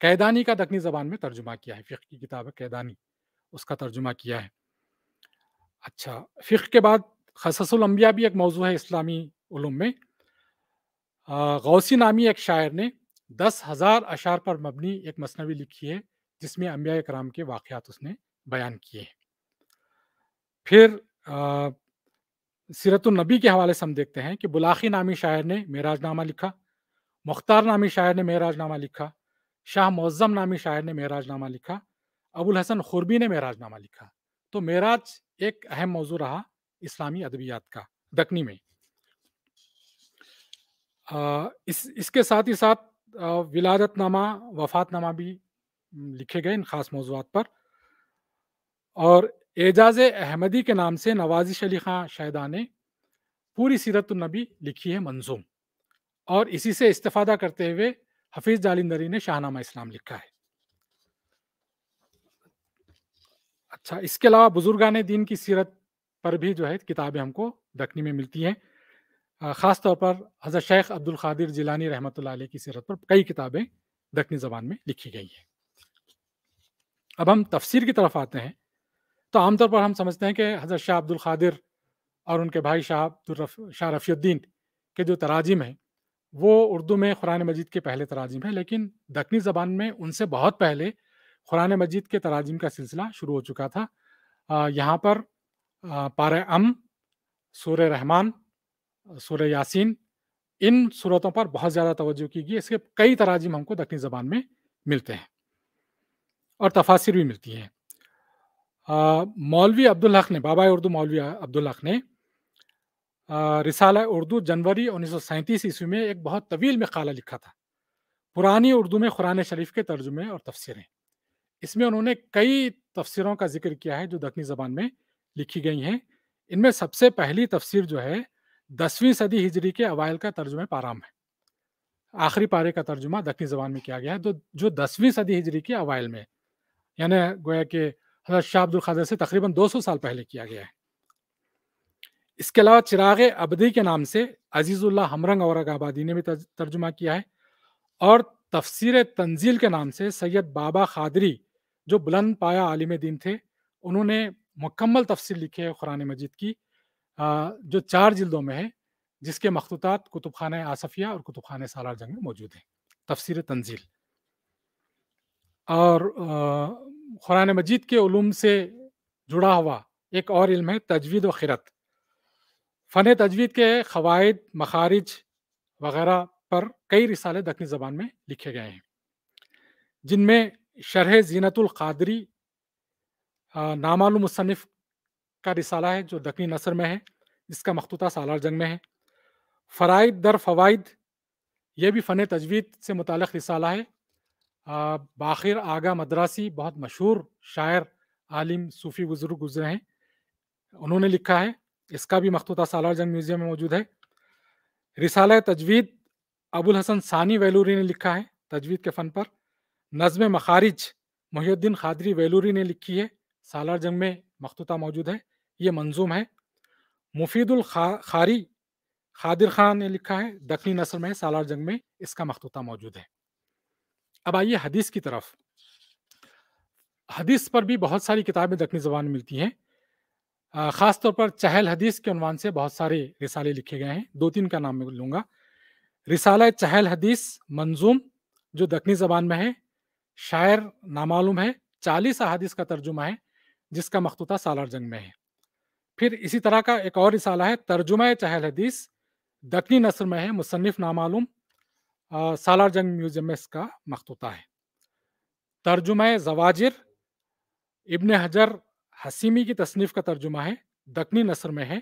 कैदानी का दखनी ज़बान में तर्जुमा किया है फ़िक की किताब है कैदानी उसका तर्जुमा किया है अच्छा फ़िक के बाद खससलम्बिया भी एक मौजू है इस्लामी उलूम में गौसी नामी एक शायर ने दस हज़ार अशार पर मबनी एक मसनवी लिखी है जिसमें अम्बिया कराम के वाक़ात उसने बयान किए फिर सीरत के हवाले से हम देखते हैं कि बुलाखी नामी शायर ने मेराजनामा लिखा मुख्तार नामी शायर ने मेराजनामा लिखा शाह मुज़म नामी शायर ने मेराजनामा लिखा अबुल हसन खुरबी ने मेराजनामा लिखा तो मेराज एक अहम मौजू रहा इस्लामी अदबियात का दखनी में आ, इस इसके साथ ही साथ विलादतनामा वफातनामा भी लिखे गए इन खास मौजूद पर और एजाज अहमदी के नाम से नवाजिश अली खां शाहदा ने पूरी सीरत नबी लिखी है मंजूम और इसी से इस्तेफादा करते हुए हफीज जालिंदरी ने शाहनामा इस्लाम लिखा है अच्छा इसके अलावा बुजुर्गान दीन की सीरत पर भी जो है किताबें हमको दखनी में मिलती हैं ख़ास तौर पर हज़रत शेख अब्दुल खादिर जिलानी रहमत की सीरत पर कई किताबें दखनी ज़बान में लिखी गई हैं अब हम तफसीर की तरफ आते हैं तो आमतौर पर हम समझते हैं कि हज़रत शाह अब्दुल खादिर और उनके भाई शाह अब्दुल शाह रफीद्दीन के जो तराजिम हैं वो उर्दू में कुरान मजीद के पहले तराजिम हैं लेकिन दखनी ज़बान में उनसे बहुत पहले कुरान मजीद के तराजिम का सिलसिला शुरू हो चुका था यहाँ पर पार अम सूर रहमान सूर यासिन इन सूरतों पर बहुत ज़्यादा तोज्जो की गई इसके कई तराजिम हमको दखनी ज़बान में मिलते हैं और तफासिर भी मिलती हैं मौलवी अब्दुल हक ने बाबा उर्दू मौलवी अब्दुल हक ने रिसाला उर्दू जनवरी उन्नीस ईस्वी में एक बहुत तवील मकाला लिखा था पुरानी उर्दू में कुरान शरीफ के तर्जुमे और तफसरें इसमें उन्होंने कई तफसरों का जिक्र किया है जो दखनी ज़बान में लिखी गई हैं इनमें सबसे पहली तफसीर जो है दसवीं सदी हिजरी के अवायल का तर्जुम पाराम है आखिरी पारे का तर्जुमा दखनी ज़बान में किया गया है तो जो दसवीं सदी हिजरी के अवायल में यानी गोया कि हजरत शाह अब्दुल खादर से तकरीबन 200 साल पहले किया गया है इसके अलावा चिराग अबदी के नाम से अजीज़ुल्ला हमरंग औरंगाबादी ने भी तर्जुमा किया है और तफसीर तंजील के नाम से सैयद बाबा खादरी जो बुलंद पाया आलिम दीन थे उन्होंने मुकम्मल तफसीर लिखी है कुरान मजीद की जो चार जिल्दों में है जिसके मखतूत कुतुब खान आसफिया और कुतुब खान सालार जंग में मौजूद है तफसर तंजील और कुरान मजीद के उलूम से जुड़ा हुआ एक और इल्म है तजवीद व खिरत फ़न तजवीद के ख़वाद मखारिज वगैरह पर कई रिसाले दखनी ज़बान में लिखे गए हैं जिनमें शरह जीनतुल्क़ादरी नामालूम मुसनफ़ का रिसाला है जो दखनी नसर में है जिसका मखतूता सालार जंग में है फ़राइद दर फ़वाद यह भी फ़न तजवीद से मुतल रिसाला है बाखिर आगा मद्रासी बहुत मशहूर शायर आलिम सूफी बुजुर्ग गुजरे हैं उन्होंने लिखा है इसका भी मखतूता सालार जंग म्यूजियम में मौजूद है रिसाल तजवीद अबुल हसन सानी वेलूरी ने लिखा है तजवीद के फ़न पर नज़म मखारिज मुहीद्दीन खादरी वेलूरी ने लिखी है सालार जंग में मखतूता मौजूद है ये मंजूम है मुफीदुल खा खारी खादिर खान ने लिखा है दखनी नसर में सालार जंग में इसका मखतूता मौजूद है अब आइए हदीस की तरफ हदीस पर भी बहुत सारी किताबें दखनी ज़बान मिलती हैं ख़ासतौर पर चहल हदीस के अनवान से बहुत सारे रिसाले लिखे गए हैं दो तीन का नाम मैं लूँगा रिसाला चहल हदीस मंजूम जो दखनी ज़बान में है शायर नामालूम है चालीस अहादीस का तर्जुमा है जिसका मखतूता सालार जंग में है फिर इसी तरह का एक और रिसाला है तर्जुमा चहल हदीस दखनी नसर में है मुसनफ़ नामालूम सालार जंग म्यूजियम में इसका मखतूता है तर्जुमा जवाजिर इबन हजर हसीमी की तसनीफ़ का तर्जुमा है दखनी नसर में है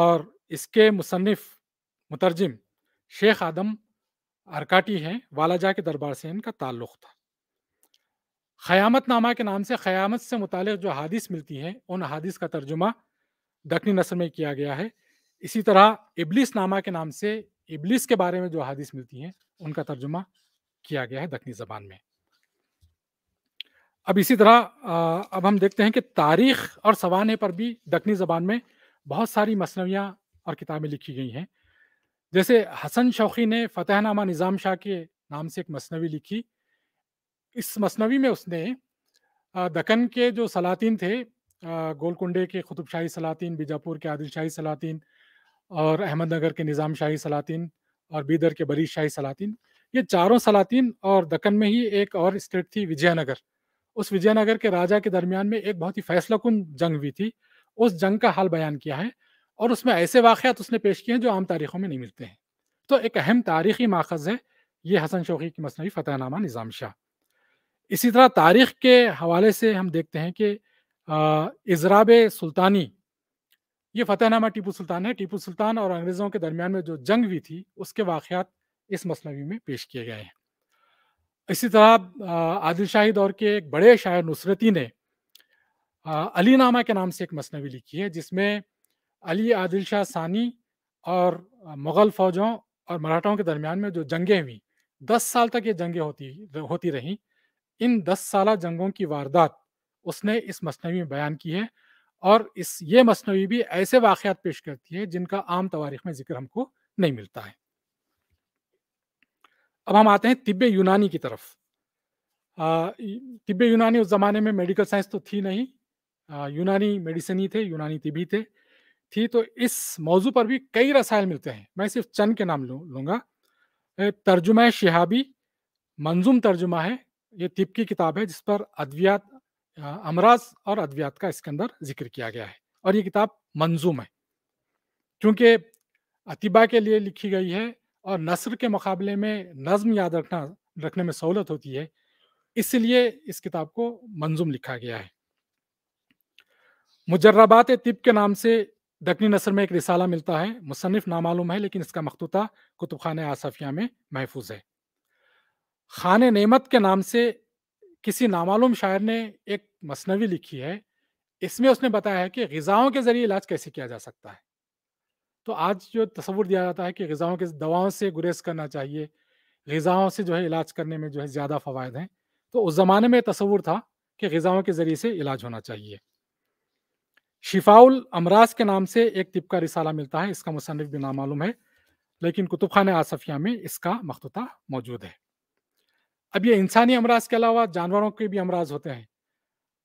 और इसके मुसनफ़ मुतरजम शेख आदम अरकाटी हैं वालाजा के दरबार से इनका ताल्लुक़ था ख़यामत नामा के नाम से ख़यामत से मुतल जो हादिस मिलती हैं उन हादिस का तर्जुमा दखनी नसर में किया गया है इसी तरह इबलिस नामा के नाम से इबलिस के बारे में जो हादिस मिलती हैं उनका तर्जुमा किया गया है दखनी ज़बान में अब इसी तरह अब हम देखते हैं कि तारीख और सवाने पर भी दखनी ज़बान में बहुत सारी मसनवियाँ और किताबें लिखी गई हैं जैसे हसन शौकी ने फतेहनामा निज़ाम शाह के नाम से एक मसनवी लिखी इस मसनवी में उसने दखन के जो सलातीन थे गोलकुंडे के खुतुबशाही शाही बीजापुर के आदिलशाही सलातीन और अहमदनगर के निज़ाम शाही सलातीन और बीदर के बरी शाही सलातीन ये चारों सलातीन और दक्कन में ही एक और स्टेट थी विजयनगर उस विजयनगर के राजा के दरमियान में एक बहुत ही फैसला कन जंग हुई थी उस जंग का हाल बयान किया है और उसमें ऐसे वाक़ात उसने पेश किए हैं जो आम तारीखों में नहीं मिलते हैं तो एक अहम तारीखी माखज़ है ये हसन शोकी की मसनवी फ़तेहनामा निज़ाम शाह इसी तरह तारीख के हवाले से हम देखते हैं कि इजराब सुल्तानी ये फतेहनामा टीपू सुल्तान है टीपू सुल्तान और अंग्रेज़ों के दरमियान में जो जंग भी थी उसके वाक़ात इस मसनवी में पेश किए गए हैं इसी तरह आदिल शाही दौर के एक बड़े शायर नुसरती ने अली नामा के नाम से एक मसनवी लिखी है जिसमें अली आदिल शाह सानी और मुग़ल फ़ौजों और मराठों के दरमियान में जो जंगें हुई दस साल तक ये जंगें होती होती रहीं इन दस साल जंगों की वारदात उसने इस मसनवी में बयान की है और इस ये मसनवी भी ऐसे वाक़ात पेश करती है जिनका आम तवारीख में जिक्र हमको नहीं मिलता है अब हम आते हैं तिब यूनानी की तरफ तिब यूनानी उस ज़माने में मेडिकल साइंस तो थी नहीं आ, यूनानी मेडिसिन ही थे यूनानी तिबी थे थी तो इस मौजू पर भी कई रसायल मिलते हैं मैं सिर्फ चंद के नाम लू लूँगा तर्जुमा शिहाबी मंजूम तर्जुमा है ये तिब की किताब है जिस पर अद्वियात अमराज और अद्वियात का इसके अंदर जिक्र किया गया है और ये किताब मंजूम है क्योंकि अतिबा के लिए लिखी गई है और नसर के मुकाबले में नज्म याद रखना रखने में सहूलत होती है इसलिए इस किताब को मंजूम लिखा गया है मुजर्रबात तिब के नाम से दखनी नसर में एक रिसाला मिलता है मुसनफ़ नामालूम है लेकिन इसका मखतूता कुतुब खान आसफिया में महफूज है खान नेमत के नाम से किसी नामालूम शायर ने एक मसनवी लिखी है इसमें उसने बताया है कि गज़ाओं के ज़रिए इलाज कैसे किया जा सकता है तो आज जो तस्वुर दिया जाता है कि गज़ाओं के दवाओं से गुरेज करना चाहिए गज़ाओं से जो है इलाज करने में जो है ज़्यादा फ़वाद हैं तो उस ज़माने में तस्वुर था कि गज़ाओं के ज़रिए से इलाज होना चाहिए शिफाउल अमराज के नाम से एक तिब का रिसाला मिलता है इसका मुसनफ़ भी नामालूम है लेकिन कुतुब खान आसफिया में इसका मखतुता मौजूद है अब ये इंसानी अमराज के अलावा जानवरों के भी अमराज होते हैं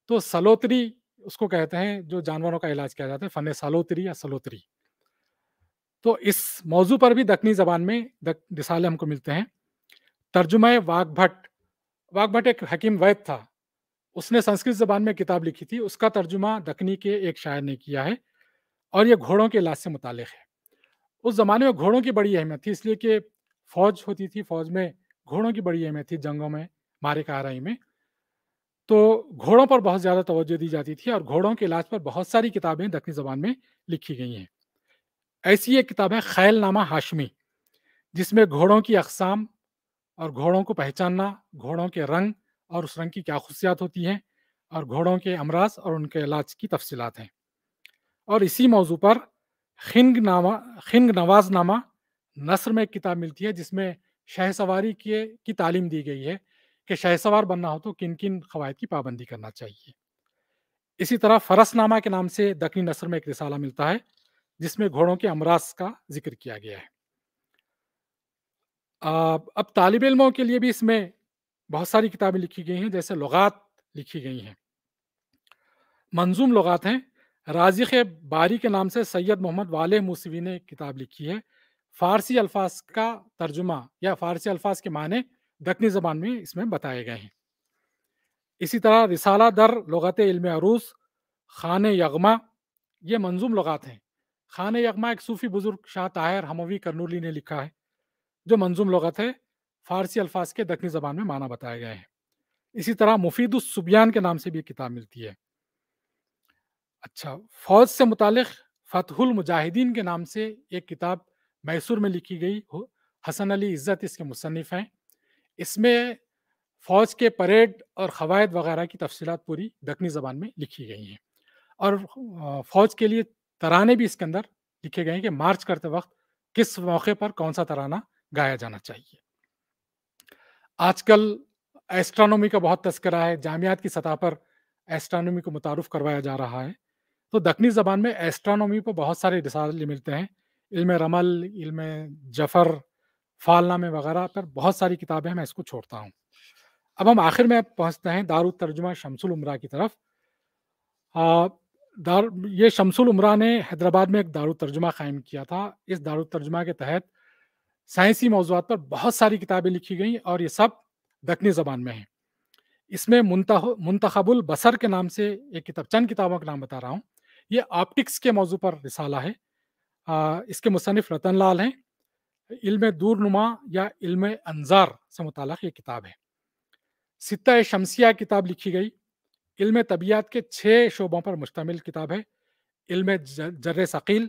तो सलोतरी उसको कहते हैं जो जानवरों का इलाज किया जाता है फन सलोतरी या सलोतरी तो इस मौजू पर भी दखनी ज़बान में रिसाले हमको मिलते हैं तर्जुमा वाघ भट्ट वाघ भट्ट एक हकीम वैद था उसने संस्कृत ज़बान में किताब लिखी थी उसका तर्जुमा दखनी के एक शायर ने किया है और ये घोड़ों के इलाज से मुतल है उस ज़माने में घोड़ों की बड़ी अहमियत थी इसलिए कि फ़ौज होती थी फ़ौज में घोड़ों की बड़ी अहमियत थी जंगों में मारे कार्राई में तो घोड़ों पर बहुत ज़्यादा तवज्जो दी जाती थी और घोड़ों के इलाज पर बहुत सारी किताबें दखनी ज़बान में लिखी गई हैं ऐसी एक किताब है खैल नामा हाशमी जिसमें घोड़ों की अकसाम और घोड़ों को पहचानना घोड़ों के रंग और उस रंग की क्या खसूसियात होती हैं और घोड़ों के अमराज और उनके इलाज की तफसीत हैं और इसी मौजू पर खिंग नामा खिंग नवाज नामा नसर में एक किताब मिलती है जिसमें शह सवारी के की तालीम दी गई है कि शह सवार बनना हो तो किन किन कवायद की पाबंदी करना चाहिए इसी तरह फरसनामा के नाम से दखनी नसर में एक रिसाला मिलता है जिसमें घोड़ों के अमराज का जिक्र किया गया है अब तालब इलमों के लिए भी इसमें बहुत सारी किताबें लिखी गई हैं जैसे लगात लिखी गई हैं मंजूम लगात हैं राजीख बारी के नाम से सैयद मोहम्मद वाले मूसवी ने किताब लिखी है फारसी अल्फाज का तर्जुमा या फारसी अल्फाज के माने दखनी ज़बान में इसमें बताए गए हैं इसी तरह रिसाला दर लगत इल्म अरूस खान यगमा ये मंजूम लगात हैं खान यगमा एक सूफ़ी बुज़ुर्ग शाह ताहिर हमवी करनूली ने लिखा है जो मंजूम लगत है फारसी अल्फाज के दखनी ज़बान में माना बताए गए हैं इसी तरह मुफीद सुबियान के नाम से भी किताब मिलती है अच्छा फौज से मुतल फ़तहुल मुजाहिदीन के नाम से एक किताब मैसूर में लिखी गई हो हसन अली इज़्ज़त इसके मुसनफ़ हैं इसमें फ़ौज के परेड और क़वायद वगैरह की तफसीत पूरी दखनी ज़बान में लिखी गई हैं और फ़ौज के लिए तराने भी इसके अंदर लिखे गए हैं कि मार्च करते वक्त किस मौके पर कौन सा तराना गाया जाना चाहिए आजकल एस्ट्रोनॉमी का बहुत तस्करा है जामियात की सतह पर एस्ट्रोनॉमी को मुतारफ़ करवाया जा रहा है तो दखनी ज़बान में एस्ट्रोनॉमी पर बहुत सारे रिसाले मिलते हैं इल्म रमल इल्म जफर फालनामे वगैरह पर बहुत सारी किताबें हैं मैं इसको छोड़ता हूँ अब हम आखिर में पहुँचते हैं दारुल तर्जुमा शमसुल उमरा की तरफ आ, दार ये शमसुल उमरा ने हैदराबाद में एक दारुल तर्जुमा कायम किया था इस दारुल तर्जुमा के तहत साइंसी मौजूद पर बहुत सारी किताबें लिखी गई और ये सब दखनी ज़बान में हैं इसमें मुंतबुल बसर के नाम से एक किताब चंद किताबों का नाम बता रहा हूँ ये ऑप्टिक्स के मौजू पर रिसाला है इसके मुसनफ़ रतन लाल हैं इल्म नुमा या इल्म अनजार से मुतल ये किताब है सिता शमसिया किताब लिखी गई इल्म तबियात के छः शोबों पर मुश्तमिल किताब है इल्म जर्र शकील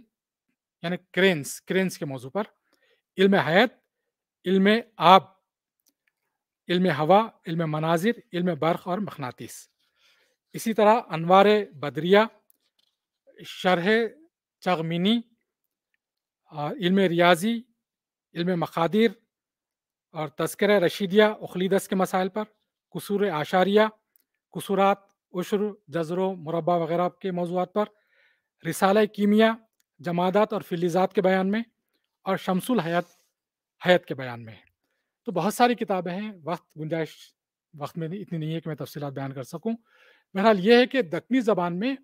यानि क्रेंस क्रेंस के मौजू पर इल्म हयात इल्म आब इल्म हवा इल्म मनाजिर इल्म बर्ख और मखनातीस इसी तरह अनवार बदरिया शरह चगमिनी इल्म रियाजी इल्म मखादिर और तस्कर रशीदिया उखलीदस के मसाइल पर कसूर आशारिया कसूरात उशर जजरो मुरबा वगैरह के मौजूद पर रिसाल कीमिया जमादात और फिलिज़ात के बयान में और शमसुल हयात हयात के बयान में तो बहुत सारी किताबें हैं वक्त गुंजाइश वक्त में इतनी नहीं है कि मैं तफसी बयान कर सकूँ बहरहाल ये है कि दखनी ज़बान में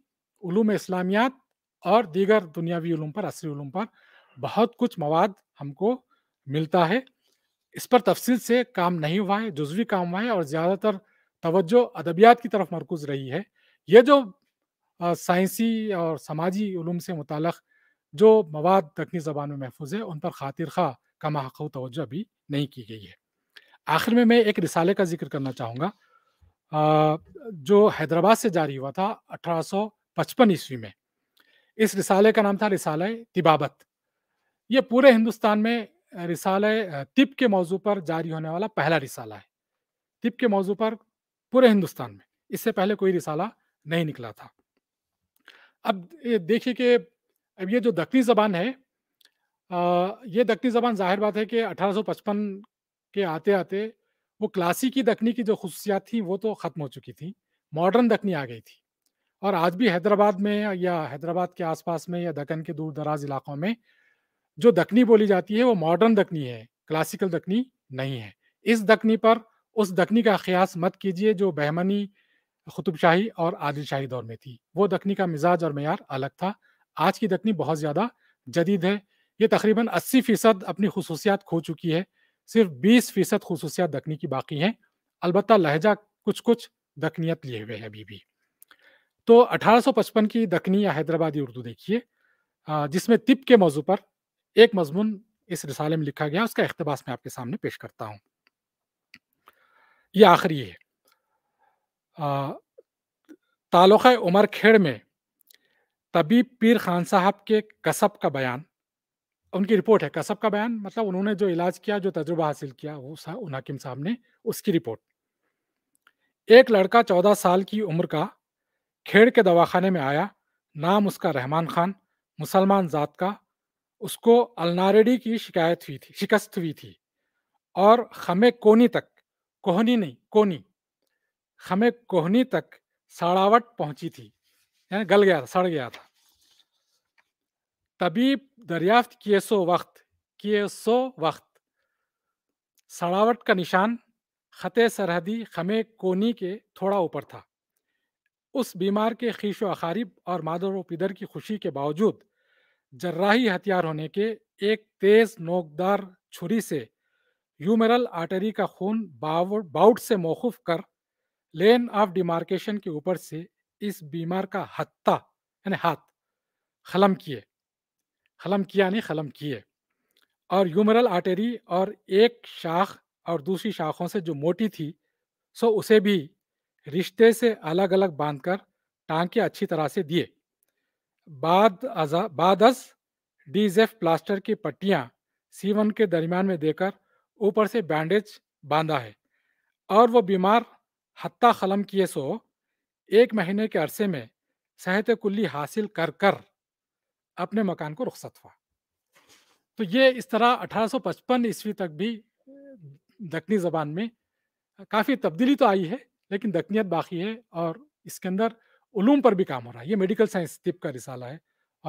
ूम इस्लामियात और दीगर दुनियावी पर असरी पर बहुत कुछ मवाद हमको मिलता है इस पर तफसील से काम नहीं हुआ है जुजवी काम हुआ है और ज़्यादातर तवज्जो अदबियात की तरफ मरकूज रही है ये जो साइंसी और समाजी ूम से मुतल जो मवाद दखनी ज़बान में महफूज है उन पर खातिर खा का महकू तोज्जो अभी नहीं की गई है आखिर में मैं एक रिसाले का जिक्र करना चाहूँगा जो हैदराबाद से जारी हुआ था अठारह सौ पचपन ईस्वी में इस रिसाले का नाम था रिसाले तिबाबत ये पूरे हिंदुस्तान में रिसाले तिब के मौजू पर जारी होने वाला पहला रिसाला है तिब के मौजू पर पूरे हिंदुस्तान में इससे पहले कोई रिसाला नहीं निकला था अब देखिए कि अब ये जो दखनी ज़बान है ये दक्षिणी ज़बान जाहिर बात है कि 1855 के आते आते वो क्लासिकी दखनी की जो खसूसियात थी वो तो ख़त्म हो चुकी थी मॉडर्न दखनी आ गई थी और आज भी हैदराबाद में या हैदराबाद के आसपास में या दक्कन के दूर दराज इलाकों में जो दखनी बोली जाती है वो मॉडर्न दखनी है क्लासिकल दखनी नहीं है इस दखनी पर उस दखनी का ख्यास मत कीजिए जो बहमनी खुतुब शाही और आदिलशाही दौर में थी वो दखनी का मिजाज और मैार अलग था आज की दखनी बहुत ज़्यादा जदीद है ये तकरीबन अस्सी फ़ीसद अपनी खसूसियात खो चुकी है सिर्फ बीस फ़ीसद खसूसियात दखनी की बाकी हैं अलबत् लहजा कुछ कुछ दखनीत लिए हुए हैं अभी भी तो 1855 की दखनी या हैदराबादी उर्दू देखिए जिसमें तिब के मौजू पर एक मजमून इस रिसाले में लिखा गया उसका अख्तबास मैं आपके सामने पेश करता हूँ ये आखिरी है ताल्लुक़ उमर खेड़ में तबीब पीर खान साहब के कसब का बयान उनकी रिपोर्ट है कसब का बयान मतलब उन्होंने जो इलाज किया जो तजुर्बा हासिल किया वो सा, उन हकीम साहब ने उसकी रिपोर्ट एक लड़का चौदह साल की उम्र का खेड़ के दवाखाने में आया नाम उसका रहमान खान मुसलमान ज़ात का उसको अलनारेडी की शिकायत हुई थी शिकस्त हुई थी और खमे कोनी तक कोहनी नहीं कोनी खमे कोहनी तक साड़ावट पहुंची थी यानी गल गया था सड़ गया था तबीब दरियाफ्त किए सो वक्त किए सो वक्त सड़ावट का निशान ख़त सरहदी खमे कोनी के थोड़ा ऊपर था उस बीमार के खीश अखारिब और मादर व पिदर की खुशी के बावजूद जर्राही हथियार होने के एक तेज नोकदार छुरी से यूमेरल आर्टरी का खून बाउट से मौकूफ कर लेन ऑफ डिमार्केशन के ऊपर से इस बीमार का हत्ता यानी हाथ खलम किए खलम किया नहीं खलम किए और यूमरल आर्टरी और एक शाख और दूसरी शाखों से जो मोटी थी सो उसे भी रिश्ते से अलग अलग बांधकर टांके अच्छी तरह से दिए बाद अजा डी जेफ प्लास्टर की पट्टियां वन के दरमियान में देकर ऊपर से बैंडेज बांधा है और वो बीमार हत्ता खलम किए सो एक महीने के अरसे में सेहत कुल्ली हासिल कर कर अपने मकान को रुखसत हुआ तो ये इस तरह 1855 ईस्वी तक भी दखनी ज़बान में काफ़ी तब्दीली तो आई है लेकिन दखनीत बाकी है और इसके अंदर उलूम पर भी काम हो रहा है ये मेडिकल साइंस टिप का रिसाला है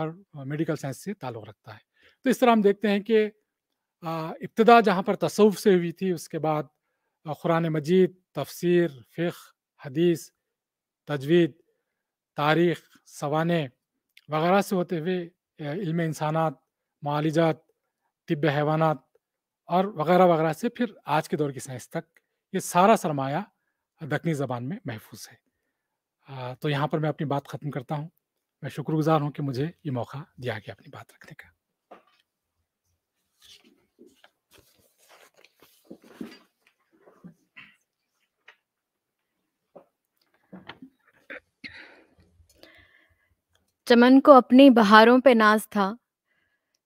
और मेडिकल साइंस से ताल्लुक़ रखता है तो इस तरह हम देखते हैं कि इब्तदा जहाँ पर तसवुफ़ से हुई थी उसके बाद क़ुरान मजीद तफसीर फ़िख हदीस तजवीद तारीख़ सवाने वगैरह से होते हुए इल्म इंसानात मालिजात तिब हैवानात और वगैरह वगैरह से फिर आज के दौर की साइंस तक ये सारा सरमाया दखनी ज़बान में महफूज है तो यहाँ पर मैं अपनी बात ख़त्म करता हूँ मैं शुक्रगुजार हूँ कि मुझे ये मौका दिया गया अपनी बात रखने का चमन को अपनी बहारों पे नाज था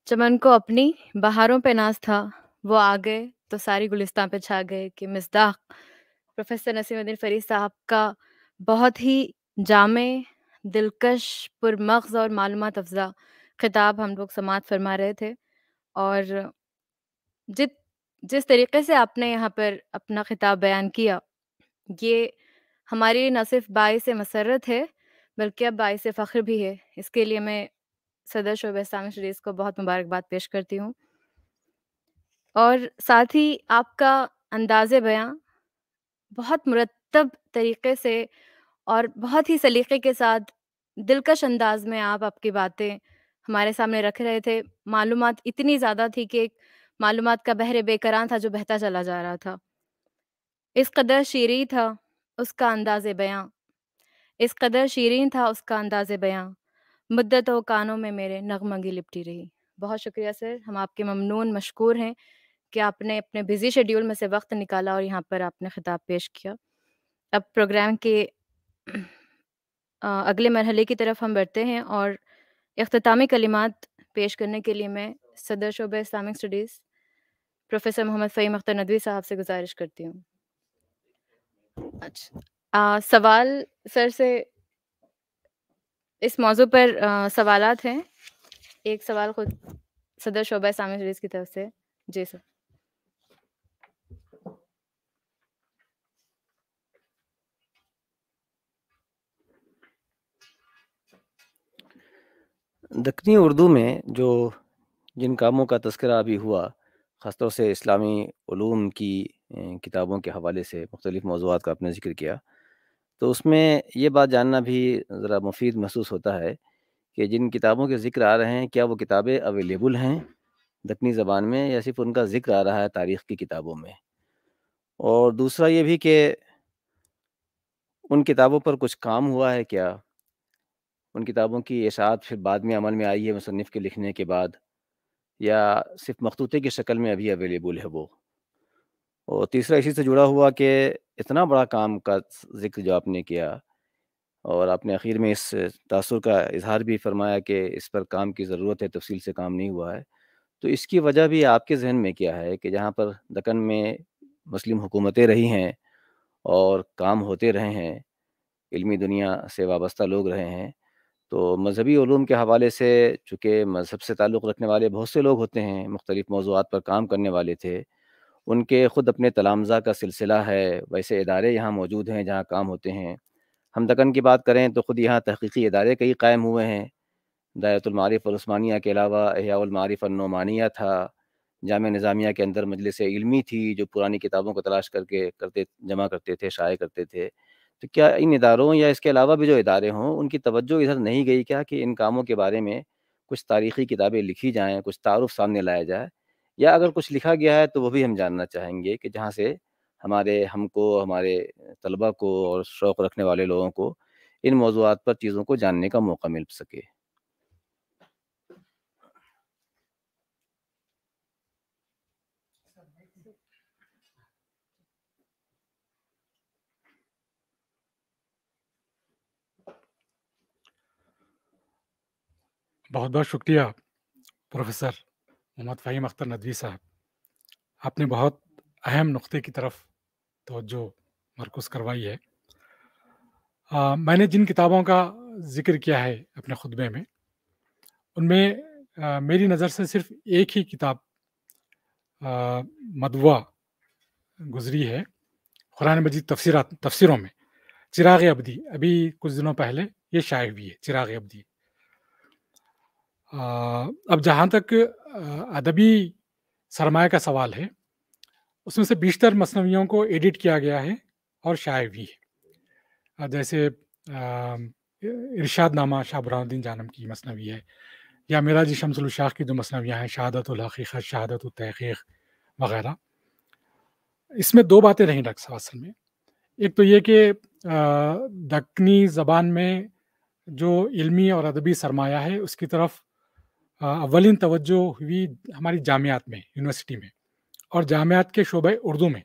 चमन को अपनी बहारों पे नाज था वो आ गए तो सारी गुलिस्तान पे छा गए कि मिसदाक प्रोफेसर नसीमुद्दीन फरीद साहब का बहुत ही जाम दिलकश पुरमगज़ और मालूम अफ़ज़ा ख़िताब हम लोग समात फरमा रहे थे और जित जिस तरीके से आपने यहाँ पर अपना ख़िताब बयान किया ये हमारी न सिर्फ बायस मसरत है बल्कि अब बायस फ़ख्र भी है इसके लिए मैं सदर शोब इस्लाम शरीफ को बहुत मुबारकबाद पेश करती हूँ और साथ ही आपका अंदाज़ बयाँ बहुत मुरतब तरीके से और बहुत ही सलीके के साथ दिलकश अंदाज में आप आपकी बातें हमारे सामने रख रहे थे मालूम इतनी ज़्यादा थी कि एक मालूम का बहरे बेकरान था जो बहता चला जा रहा था इस कदर शीरी था उसका अंदाज बयां इस कदर शीरीन था उसका अंदाज बयां मुद्दत व कानों में मेरे नगमगी लिपटी रही बहुत शुक्रिया सर हम आपके ममनून मशहूर हैं कि आपने अपने बिजी शेड्यूल में से वक्त निकाला और यहाँ पर आपने खिताब पेश किया अब प्रोग्राम के अगले मरहले की तरफ हम बढ़ते हैं और अख्तामी कलिमात पेश करने के लिए मैं सदर शोब Islamic studies professor Mohammad Faheem Akhtar Nadvi साहब से गुजारिश करती हूँ अच्छा आ, सवाल सर से इस मौजू पर सवाल हैं एक सवाल खुद सदर शोबा इस्लामिक स्टडीज़ की तरफ से जी सर दक्षिणी उर्दू में जो जिन कामों का तस्करा अभी हुआ ख़ासतौर से इस्लामी ूम की किताबों के हवाले से मुख्तलिफ़ मौजूद का आपने ज़िक्र किया तो उसमें ये बात जानना भी ज़रा मुफीद महसूस होता है कि जिन किताबों के ज़िक्र आ रहे हैं क्या वो किताबें अवेलेबल हैं दखनी ज़बान में या सिर्फ उनका ज़िक्र आ रहा है तारीख़ की किताबों में और दूसरा ये भी कि उन किताबों पर कुछ काम हुआ है क्या उन किताबों की इशात फिर बाद में अमल में आई है मुसनफ़ के लिखने के बाद या सिर्फ मखतूते की शक्ल में अभी अवेलेबल है वो और तीसरा इसी से जुड़ा हुआ कि इतना बड़ा काम का जिक्र जो आपने किया और आपने आखिर में इस तसर का इजहार भी फरमाया कि इस पर काम की ज़रूरत है तफसील से काम नहीं हुआ है तो इसकी वजह भी आपके जहन में क्या है कि जहाँ पर दकन में मुस्लिम हुकूमतें रही हैं और काम होते रहे हैं इलमी दुनिया से वाबस्ता लोग रहे हैं तो मजहबी ूम के हवाले से चूँकि मज़हब से ताल्लुक़ रखने वाले बहुत से लोग होते हैं मुख्तलिफ़ मौजूद पर काम करने वाले थे उनके ख़ुद अपने तलामज़ा का सिलसिला है वैसे इदारे यहाँ मौजूद हैं जहाँ काम होते हैं हम दकन की बात करें तो ख़ुद यहाँ तहकीकी इदारे कई कायम हुए हैं दायतुलमारिफ़ और उस्मानिया के अलावा अहियामारिफ़ नोमानिया था जाम निज़ामिया के अंदर मजलिस इलमी थी जो पुरानी किताबों को तलाश करके करते जमा करते थे शाये करते थे तो क्या इन इदारों या इसके अलावा भी जो इदारे हों उनकी तवज्जो इधर नहीं गई क्या कि इन कामों के बारे में कुछ तारीखी किताबें लिखी जाएँ कुछ तारफ़ सामने लाया जाए या अगर कुछ लिखा गया है तो वह भी हम जानना चाहेंगे कि जहाँ से हमारे हमको हमारे तलबा को और शौक़ रखने वाले लोगों को इन मौजूद पर चीज़ों को जानने का मौका मिल सके बहुत बहुत शुक्रिया प्रोफेसर मोहम्मद फ़हीम अख्तर नदवी साहब आपने बहुत अहम नुक्ते की तरफ तोज्जो मरकज़ करवाई है आ, मैंने जिन किताबों का जिक्र किया है अपने खुतबे में उनमें आ, मेरी नज़र से सिर्फ एक ही किताब मदवा गुजरी है कुरान मजीद तफसरा तफसरों में चिराग अबदी अभी कुछ दिनों पहले ये शायद हुई है चिराग अबदी अब जहाँ तक अदबी सरमाए का सवाल है उसमें से बीशतर मसनवियों को एडिट किया गया है और शायर भी है जैसे इरशाद नामा शाह बुरहानुद्दीन जानम की मसनवी है या मेरा जी शमसुल शाह की जो मसनवियाँ हैं शहादत हकीक़त शहादत तहक़ीक़ वगैरह इसमें दो बातें रहीं रक्स असल में एक तो ये कि दक्कनी ज़बान में जो इल्मी और अदबी सरमाया है उसकी तरफ अवलिन तवज्जो हुई हमारी जामियात में यूनिवर्सिटी में और जामियात के शोब उर्दू में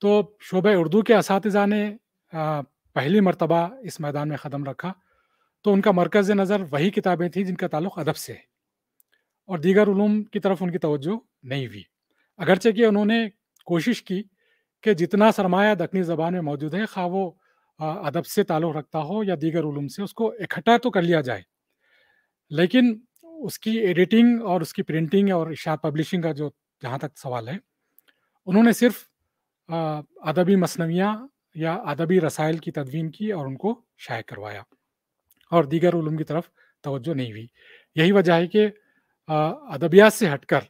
तो शोब उर्दू के इस ने पहली मरतबा इस मैदान में ख़दम रखा तो उनका मरकज़ नज़र वही किताबें थी जिनका ताल्लुक अदब से है और दीगर ूम की तरफ उनकी तवज्जो नहीं हुई अगरचे कि उन्होंने कोशिश की कि जितना सरमाया दखनी ज़बान में मौजूद है खा वो अदब से ताल्लुक़ रखता हो या दीगर ूम से उसको इकट्ठा तो कर लिया जाए लेकिन उसकी एडिटिंग और उसकी प्रिंटिंग और इशार पब्लिशिंग का जो जहाँ तक सवाल है उन्होंने सिर्फ अदबी मसनवियाँ या अदबी रसायल की तदवीन की और उनको शाये करवाया और दीगर उलूम की तरफ तवज्जो नहीं हुई यही वजह है कि अदबियात से हटकर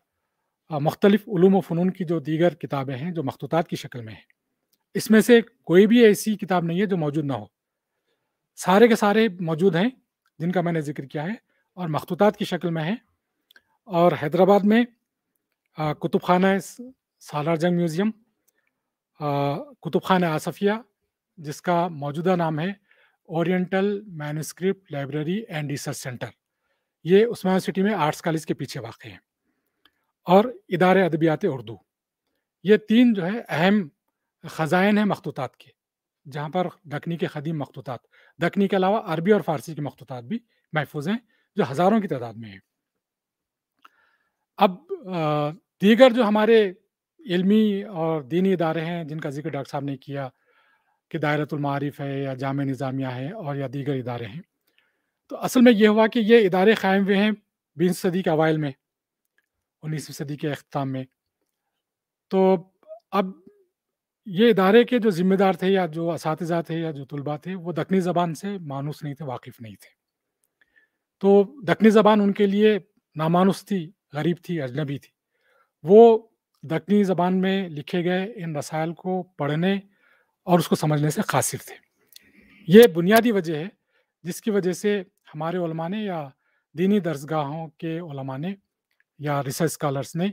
मुख्तलिफ उलूम व फ़नून की जो दीगर किताबें हैं जो मखतूत की शक्ल में हैं इसमें से कोई भी ऐसी किताब नहीं है जो मौजूद ना हो सारे के सारे मौजूद हैं जिनका मैंने जिक्र किया है और मखतूत की शक्ल में है और हैदराबाद में कुतुब खाना सालार जंग म्यूज़ियम कुतुब खाना आसफिया जिसका मौजूदा नाम है oriental manuscript library and research centre ये उस्मान सिटी में आर्ट्स कॉलेज के पीछे वाक़ है और इदार अदबियात उर्दू ये तीन जो है अहम ख़जाइन हैं मखतूत के जहाँ पर दखनी के ख़दीम मखतूत दखनी के अलावा अरबी और फ़ारसी के मखतूत भी महफूज हैं जो हजारों की तादाद में है अब दीगर जो हमारे इल्मी और दीनी इदारे हैं जिनका जिक्र डॉक्टर साहब ने किया कि दायरतुलमारिफ है या जाम निज़ामिया है और या दीगर इदारे हैं तो असल में ये हुआ कि ये इदारे क़ायम हुए हैं बीस सदी के अवाइल में उन्नीसवीं सदी के अख्ताम में तो अब ये इदारे के जो ज़िम्मेदार थे या जो इस थे या जो तलबा थे वो दखनी ज़बान से मानूस नहीं थे वाकिफ़ नहीं थे तो दखनी ज़बान उनके लिए नामानुस थी गरीब थी अजनबी थी वो दखनी ज़बान में लिखे गए इन रसायल को पढ़ने और उसको समझने से खासिर थे ये बुनियादी वजह है जिसकी वजह से हमारे ने या दीनी दर्जगाहों के ने या रिसर्च स्कॉलर्स ने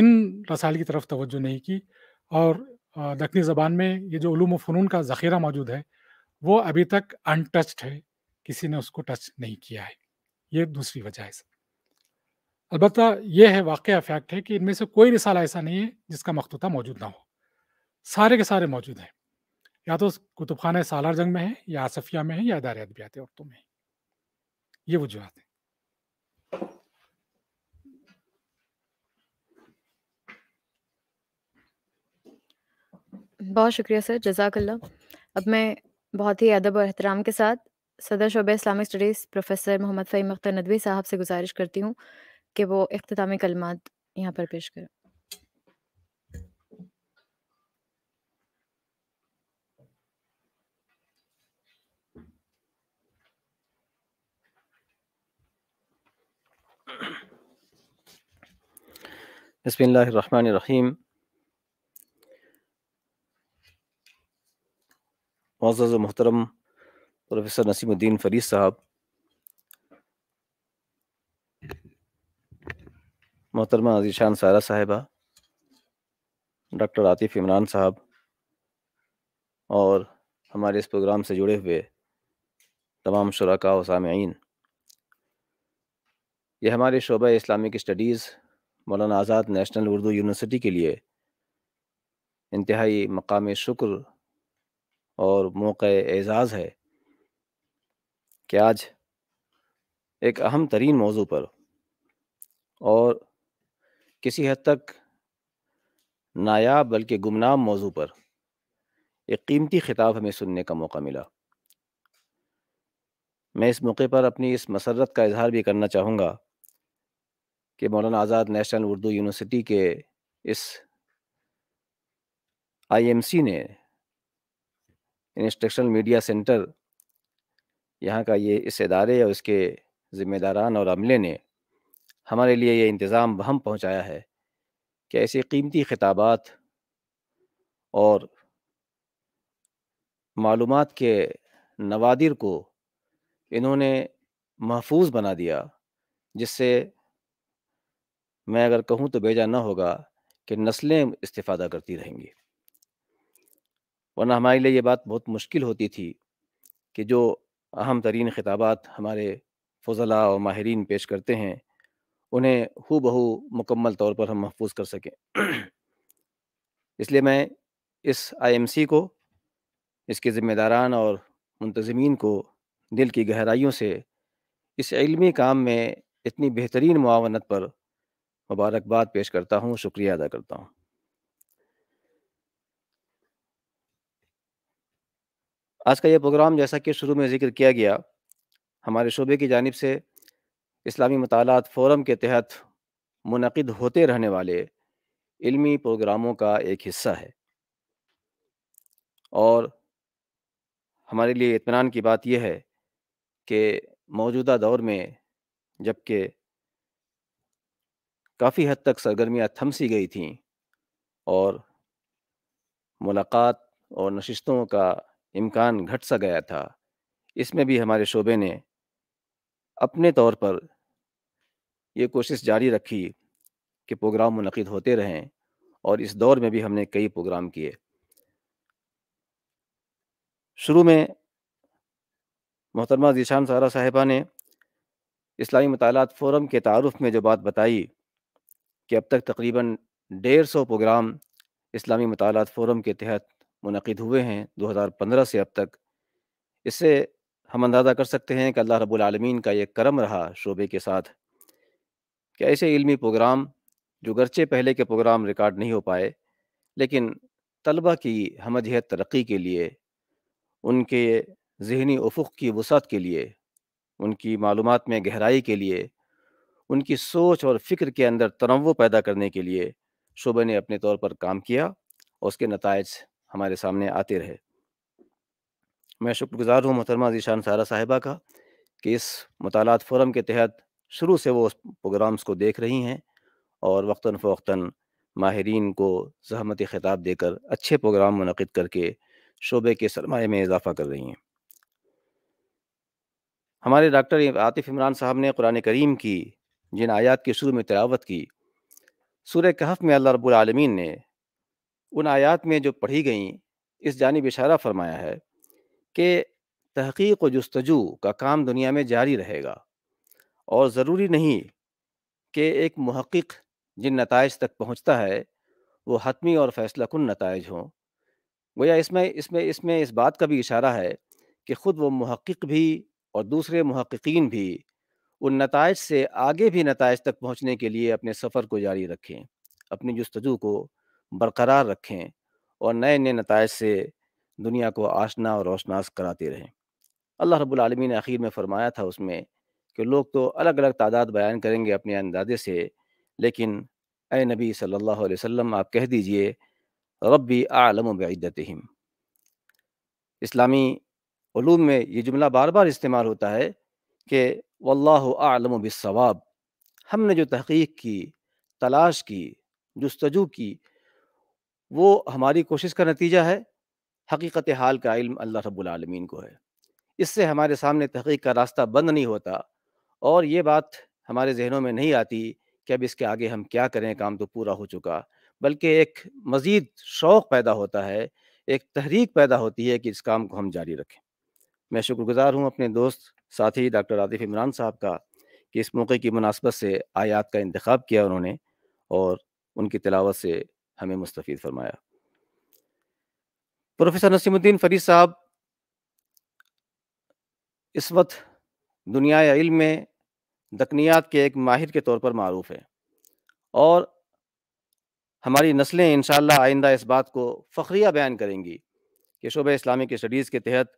इन रसायल की तरफ तवज्जो नहीं की और दखनी ज़बान में ये जो ूम फ़नून का ज़ख़ीरा मौजूद है वो अभी तक अनटच्ड है किसी ने उसको टच नहीं किया है ये दूसरी वजह है अलबत् यह है वाक़ फैक्ट है कि इनमें से कोई रिसाला ऐसा नहीं है जिसका मखतूता मौजूद ना हो सारे के सारे मौजूद हैं या तो कुतुब खाना सालार जंग में है या आसफिया में है या इदार अदबियात औरतों में ये वजूहत है बहुत शुक्रिया सर जजाकल्ला अब मैं बहुत ही अदब और एहतराम के साथ सदर शोबे Islamic studies professor Mohammad Faheem Akhtar Nadvi साहब से गुजारिश करती हूँ कि वो अख्तामी कलमात यहाँ पर पेश करें बसमीम मोज़ महतरम प्रोफेसर नसीमुद्दीन फरीद साहब मोहतरमा अजीशान सारा साहिबा डॉक्टर आतिफ इमरान साहब और हमारे इस प्रोग्राम से जुड़े हुए तमाम शुरा व सामीन ये हमारे शोबा Islamic studies Maulana Azad national Urdu university के लिए इंतहाई मकाम शुक्र और मौक़ एज़ाज़ है कि आज एक अहम तरीन मौजू पर और किसी हद तक नायाब बल्कि गुमनाम मौजू पर एक कीमती ख़िताब हमें सुनने का मौका मिला मैं इस मौके पर अपनी इस मसरत का इजहार भी करना चाहूँगा कि मौलाना आज़ाद नेशनल उर्दू यूनिवर्सिटी के इस आईएमसी ने इंस्ट्रक्शनल मीडिया सेंटर यहाँ का ये इस इदारे और इसके ज़िम्मेदारान और अमले ने हमारे लिए ये इंतज़ाम बहम पहुँचाया है कि ऐसे कीमती खिताबात और मालूम के नवादिर को इन्होंने महफूज बना दिया जिससे मैं अगर कहूँ तो बेजा ना होगा कि नस्लें इस्तीफ़ादा करती रहेंगी वरना हमारे लिए ये बात बहुत मुश्किल होती थी कि जो अहम तरीन खिताब हमारे फजला और माहरीन पेश करते हैं उन्हें हु बहू मुकम्मल तौर पर हम महफूज कर सकें इसलिए मैं इस आई एम सी को इसके ज़िम्मेदारान और मुंतज़मीन को दिल की गहराइयों से इस इल्मी काम में इतनी बेहतरीन मावनत पर मुबारकबाद पेश करता हूँ शुक्रिया अदा करता हूँ आज का ये प्रोग्राम जैसा कि शुरू में जिक्र किया गया हमारे शोबे की जानब से इस्लामी मतालत फोरम के तहत मनद होते रहने वाले इल्मी प्रोग्रामों का एक हिस्सा है और हमारे लिए इतमान की बात यह है कि मौजूदा दौर में जबकि काफ़ी हद तक सरगर्मियाँ थमसी गई थीं और मुलाकात और नशस्तों का इम्कान घट सा गया था इसमें भी हमारे शोबे ने अपने तौर पर ये कोशिश जारी रखी कि प्रोग्राम मनद होते रहें और इस दौर में भी हमने कई प्रोग्राम किए शुरू में मोहतरमा जीशान सारा साहिबा ने इस्लामी मतालत फोरम के तारफ़ में जो बात बताई कि अब तक तकरीबन डेढ़ सौ प्रोग्राम इस्लामी मतालत फोरम के तहत मुनद हुए हैं 2015 से अब तक इससे हम अंदाज़ा कर सकते हैं कि अल्लाह रबालमीन का ये करम रहा शोबे के साथ कि ऐसे इल्मी प्रोग्राम जो गरचे पहले के प्रोग्राम रिकॉर्ड नहीं हो पाए लेकिन तलबा की हमदियत तरक्की के लिए उनके जहनी उफुक की वसअत के लिए उनकी मालूम में गहराई के लिए उनकी सोच और फ़िक्र के अंदर तनवो पैदा करने के लिए शोबे ने अपने तौर पर काम किया और उसके नतज हमारे सामने आते रहे मैं शुक्रगुजार हूँ मोहतरमा जीशान सारा साहिबा का कि इस मतालत फोरम के तहत शुरू से वो प्रोग्राम्स को देख रही हैं और वक्ता फ़वक्ता माहरीन को जहमत ख़िताब देकर अच्छे प्रोग्राम मनद करके शोबे के सरमाए में इजाफ़ा कर रही हैं हमारे डॉक्टर आतिफ इमरान साहब ने कुरान करीम की जिन आयात के शुरू में तलावत की सूर्य कहफ में अल्लाह रबालमीन ने उन आयात में जो पढ़ी गई इस जानब इशारा फरमाया है कि तहकीक व जस्तजू का काम दुनिया में जारी रहेगा और ज़रूरी नहीं कि एक महक़ जिन नतज तक पहुँचता है वो हतमी और फैसला कन नतज हों गोया इसमें इसमें इसमें इस बात का भी इशारा है कि ख़ुद वो महक़ भी और दूसरे महक्कीन भी उन नतज से आगे भी नतज तक पहुँचने के लिए अपने सफ़र को जारी रखें अपनी जस्तजू को बरकरार रखें और नए नए नतज से दुनिया को आशना और रोशनास कराते रहें अल्लाह रबालमी ने आखिर में फ़रमाया था उसमें कि लोग तो अलग अलग तादाद बयान करेंगे अपने अंदाजे से लेकिन ए नबी सल्लल्लाहु अलैहि वसल्लम आप कह दीजिए रब्बी आलम बदत इस्लामी ूम में ये जुमला बार बार इस्तेमाल होता है कि वल्लाह आलम हमने जो तहकीक की तलाश की जस्तजू की वो हमारी कोशिश का नतीजा है हकीकत हाल का इल्म अल्लाह रब्लमीन को है इससे हमारे सामने तहकीक का रास्ता बंद नहीं होता और ये बात हमारे जहनों में नहीं आती कि अब इसके आगे हम क्या करें काम तो पूरा हो चुका बल्कि एक मज़ीद शौक़ पैदा होता है एक तहरीक पैदा होती है कि इस काम को हम जारी रखें मैं शुक्रगुजार हूँ अपने दोस्त साथी डॉक्टर आतिफ इमरान साहब का कि इस मौके की मुनासबत से आयात का इंतखब किया उन्होंने और उनकी तलावत से हमें मुस्तफ़ फरमाया प्रोफेसर नसीमुद्दीन फरीद साहब इस वक्त दुनिया इल्म में दकनियात के एक माहिर के तौर पर मरूफ है और हमारी नस्लें इन आइंदा इस बात को फ़खरिया बयान करेंगी कि शोब इस्लामिक स्टडीज़ के तहत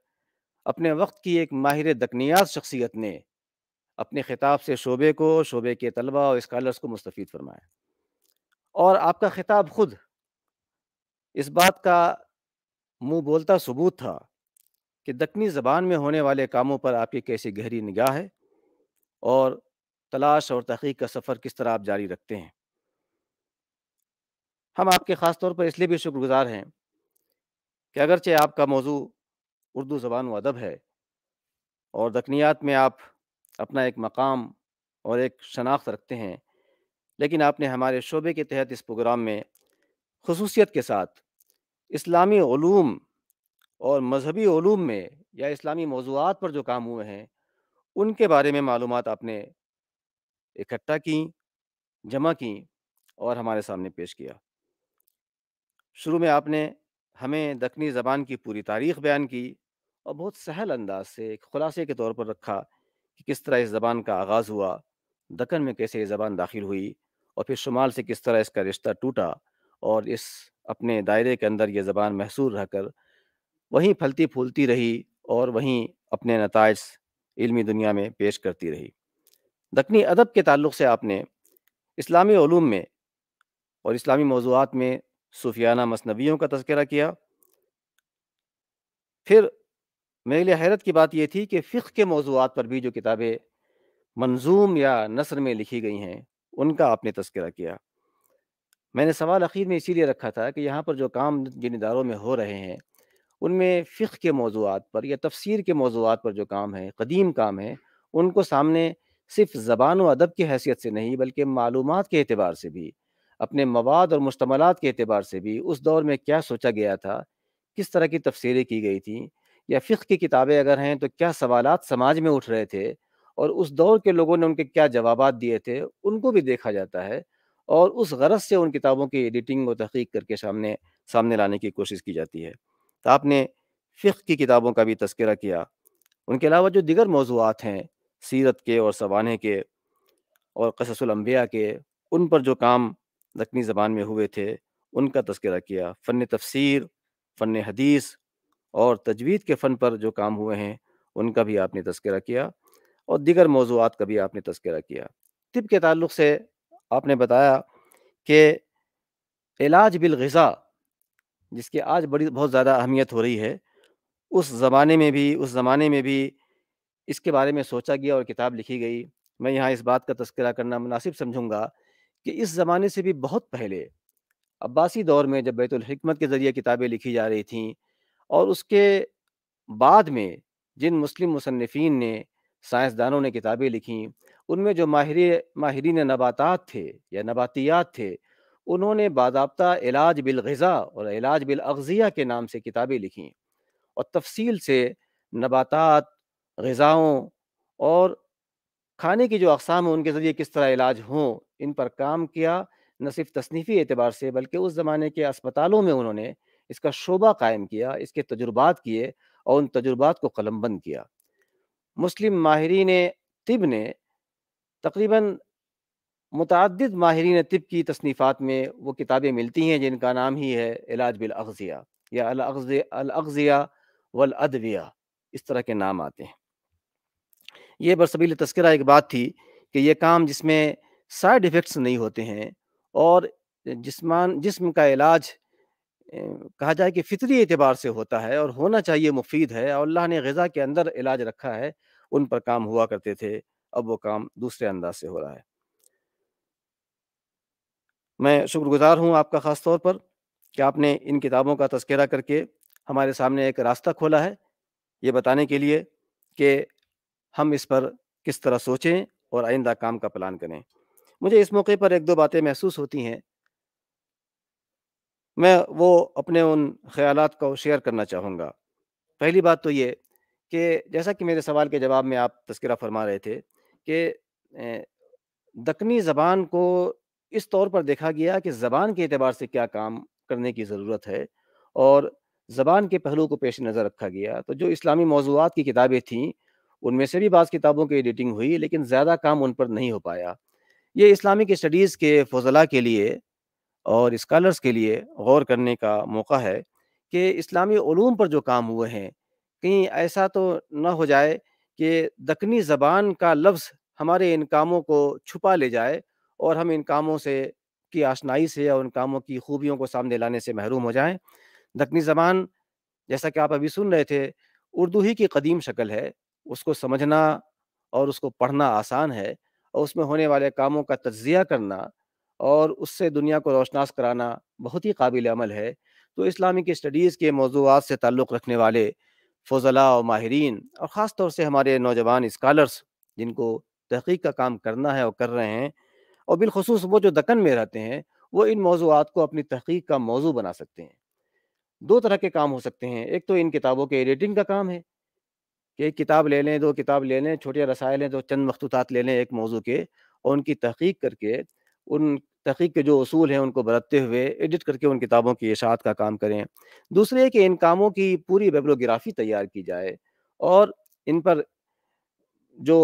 अपने वक्त की एक माहिर दकनियात शख्सियत ने अपने खिताब से शोबे को शोबे के तलबा और इस्कालर्स को मुस्तफ़ फरमाया और आपका खिताब खुद इस बात का मुंह बोलता सबूत था कि दखनी ज़बान में होने वाले कामों पर आपकी कैसी गहरी निगाह है और तलाश और तहकीक का सफ़र किस तरह आप जारी रखते हैं हम आपके ख़ास तौर पर इसलिए भी शुक्रगुजार हैं कि अगरचे आपका मौजू उर्दू ज़बान व अदब है और दखनियात में आप अपना एक मकाम और एक शनाख्त रखते हैं लेकिन आपने हमारे शोबे के तहत इस प्रोग्राम में खसूसियत के साथ इस्लामी ओलूम और मजहबी ओलूम में या इस्लामी मौजूद पर जो काम हुए हैं उनके बारे में मालूम आपने इकट्ठा की जमा की और हमारे सामने पेश किया शुरू में आपने हमें दखनी ज़बान की पूरी तारीख बयान की और बहुत सहल अंदाज से एक खुलासे के तौर पर रखा कि किस तरह इस ज़बान का आगाज़ हुआ दखन में कैसे ये ज़बान दाखिल हुई और फिर शुमाल से किस तरह इसका रिश्ता टूटा और इस अपने दायरे के अंदर ये ज़बान महसूर रहकर वहीं फलती फूलती रही और वहीं अपने नतज इलमी दुनिया में पेश करती रही दखनी अदब के ताल्लुक से आपने इस्लामी ूम में और इस्लामी मौजूद में सूफियाना मसनवियों का तस्करा किया फिर मेरे लिए हैरत की बात यह थी कि फ़िक के मौजूद पर भी जो किताबें मंजूम या नसर में लिखी गई हैं उनका आपने तस्करा किया मैंने सवाल अखीर में इसीलिए रखा था कि यहाँ पर जो काम जिन इदारों में हो रहे हैं उनमें फ़िक के मौजूद पर या तफसीर के मौजूद पर जो काम है कदीम काम है उनको सामने सिर्फ ज़बान व अदब की हैसियत से नहीं बल्कि मालूम के अतबार से भी अपने मवाद और मुश्तमल के अतबार से भी उस दौर में क्या सोचा गया था किस तरह की तफसीरें की गई थी या फ़िक की किताबें अगर हैं तो क्या सवाल समाज में उठ रहे थे और उस दौर के लोगों ने उनके क्या जवाब दिए थे उनको भी देखा जाता है और उस गरज से उन किताबों की एडिटिंग और तहकीक करके सामने सामने लाने की कोशिश की जाती है तो आपने फ़िक की किताबों का भी तस्करा किया उनके अलावा जो दिगर मौजूद हैं सीरत के और सवाने के और कससम्बिया के उन पर जो काम दखनी ज़बान में हुए थे उनका तस्करा किया फ़न तफसीर फ़न हदीस और तजवीद के फ़न पर जो काम हुए हैं उनका भी आपने तस्करा किया और दिगर मौजूद का भी आपने तस्करा किया तिब के तल्ल से आपने बताया कि इलाज बिल गज़ा जिसकी आज बड़ी बहुत ज़्यादा अहमियत हो रही है उस ज़माने में भी उस ज़माने में भी इसके बारे में सोचा गया और किताब लिखी गई मैं यहाँ इस बात का तस्करा करना मुनासिब समझूंगा कि इस ज़माने से भी बहुत पहले अब्बासी दौर में जब बैतुलहकमत के ज़रिए किताबें लिखी जा रही थी और उसके बाद में जिन मुस्लिम मुसनफिन ने साइंसदानों ने किताबें लिखीं उनमें जो माहिर माहरीन नबातात थे या नबातियात थे उन्होंने बाबा इलाज बिल गज़ा और इलाज बिल अगजिया के नाम से किताबें लिखीं और तफसील से नबातात गज़ाओं और खाने की जो अकसाम हैं उनके ज़रिए किस तरह इलाज हों इन पर काम किया न सिर्फ तसनीफ़ी एतबार से बल्कि उस ज़माने के अस्पतालों में उन्होंने इसका शोबा कायम किया इसके तजुर्बात किए और उन तजुर्बात को कलमबंद किया मुस्लिम माहरीन तिब ने तकरीबन मुतद माहरीन तिब की तसनीफ़ात में वो किताबें मिलती हैं जिनका नाम ही है इलाज बिलअजिया या अलअजिया इस तरह के नाम आते हैं ये बरसबील तस्करा एक बात थी कि ये काम जिसमें साइड इफ़ेक्ट्स नहीं होते हैं और जिसमान जिसम का इलाज कहा जाए कि फितरी एतबार से होता है और होना चाहिए मुफीद है और अल्लाह ने गज़ा के अंदर इलाज रखा है उन पर काम हुआ करते थे अब वो काम दूसरे अंदाज से हो रहा है मैं शुक्रगुजार हूँ आपका ख़ास तौर पर कि आपने इन किताबों का तस्करा करके हमारे सामने एक रास्ता खोला है ये बताने के लिए कि हम इस पर किस तरह सोचें और आइंदा काम का प्लान करें मुझे इस मौके पर एक दो बातें महसूस होती हैं मैं वो अपने उन ख्याल को शेयर करना चाहूँगा पहली बात तो ये कि जैसा कि मेरे सवाल के जवाब में आप तस्करा फरमा रहे थे कि दक्कनी ज़बान को इस तौर पर देखा गया कि ज़बान के अतबार से क्या काम करने की ज़रूरत है और ज़बान के पहलू को पेश नज़र रखा गया तो जो इस्लामी मौजूद की किताबें थीं उनमें से भी बाज़ किताबों की एडिटिंग हुई लेकिन ज़्यादा काम उन पर नहीं हो पाया ये इस्लामिक स्टडीज़ के फजला के लिए और इस्कालर्स के लिए गौर करने का मौका है कि इस्लामी ओलूम पर जो काम हुए हैं कहीं ऐसा तो न हो जाए कि दखनी ज़बान का लफ्ज़ हमारे इन कामों को छुपा ले जाए और हम इन कामों से की आशनाई से और उन कामों की खूबियों को सामने लाने से महरूम हो जाएं दखनी ज़बान जैसा कि आप अभी सुन रहे थे उर्दू ही की कदीम शक्ल है उसको समझना और उसको पढ़ना आसान है और उसमें होने वाले कामों का तज्जिया करना और उससे दुनिया को रोशनास कराना बहुत ही काबिल अमल है तो इस्लामिक स्टडीज़ के मौजूद से ताल्लुक़ रखने वाले फजला और माहरीन और ख़ास तौर से हमारे नौजवान इस्कालर्स जिनको तहकीक का काम करना है और कर रहे हैं और बिलखसूस वो जो दक्कन में रहते हैं वो इन मौजूद को अपनी तहकीक का मौजू बना सकते हैं दो तरह के काम हो सकते हैं एक तो इन किताबों के एडिटिंग का काम है कि एक किताब ले लें दो किताब ले लें छोटे रसायल हैं तो चंद मखतूत ले लें एक मौजू के और उनकी तहकीक करके उन तहकीक के जो असूल हैं उनको बरतते हुए एडिट करके उन किताबों की इशात का काम करें दूसरे कि इन कामों की पूरी बेबलोग्राफी तैयार की जाए और इन पर जो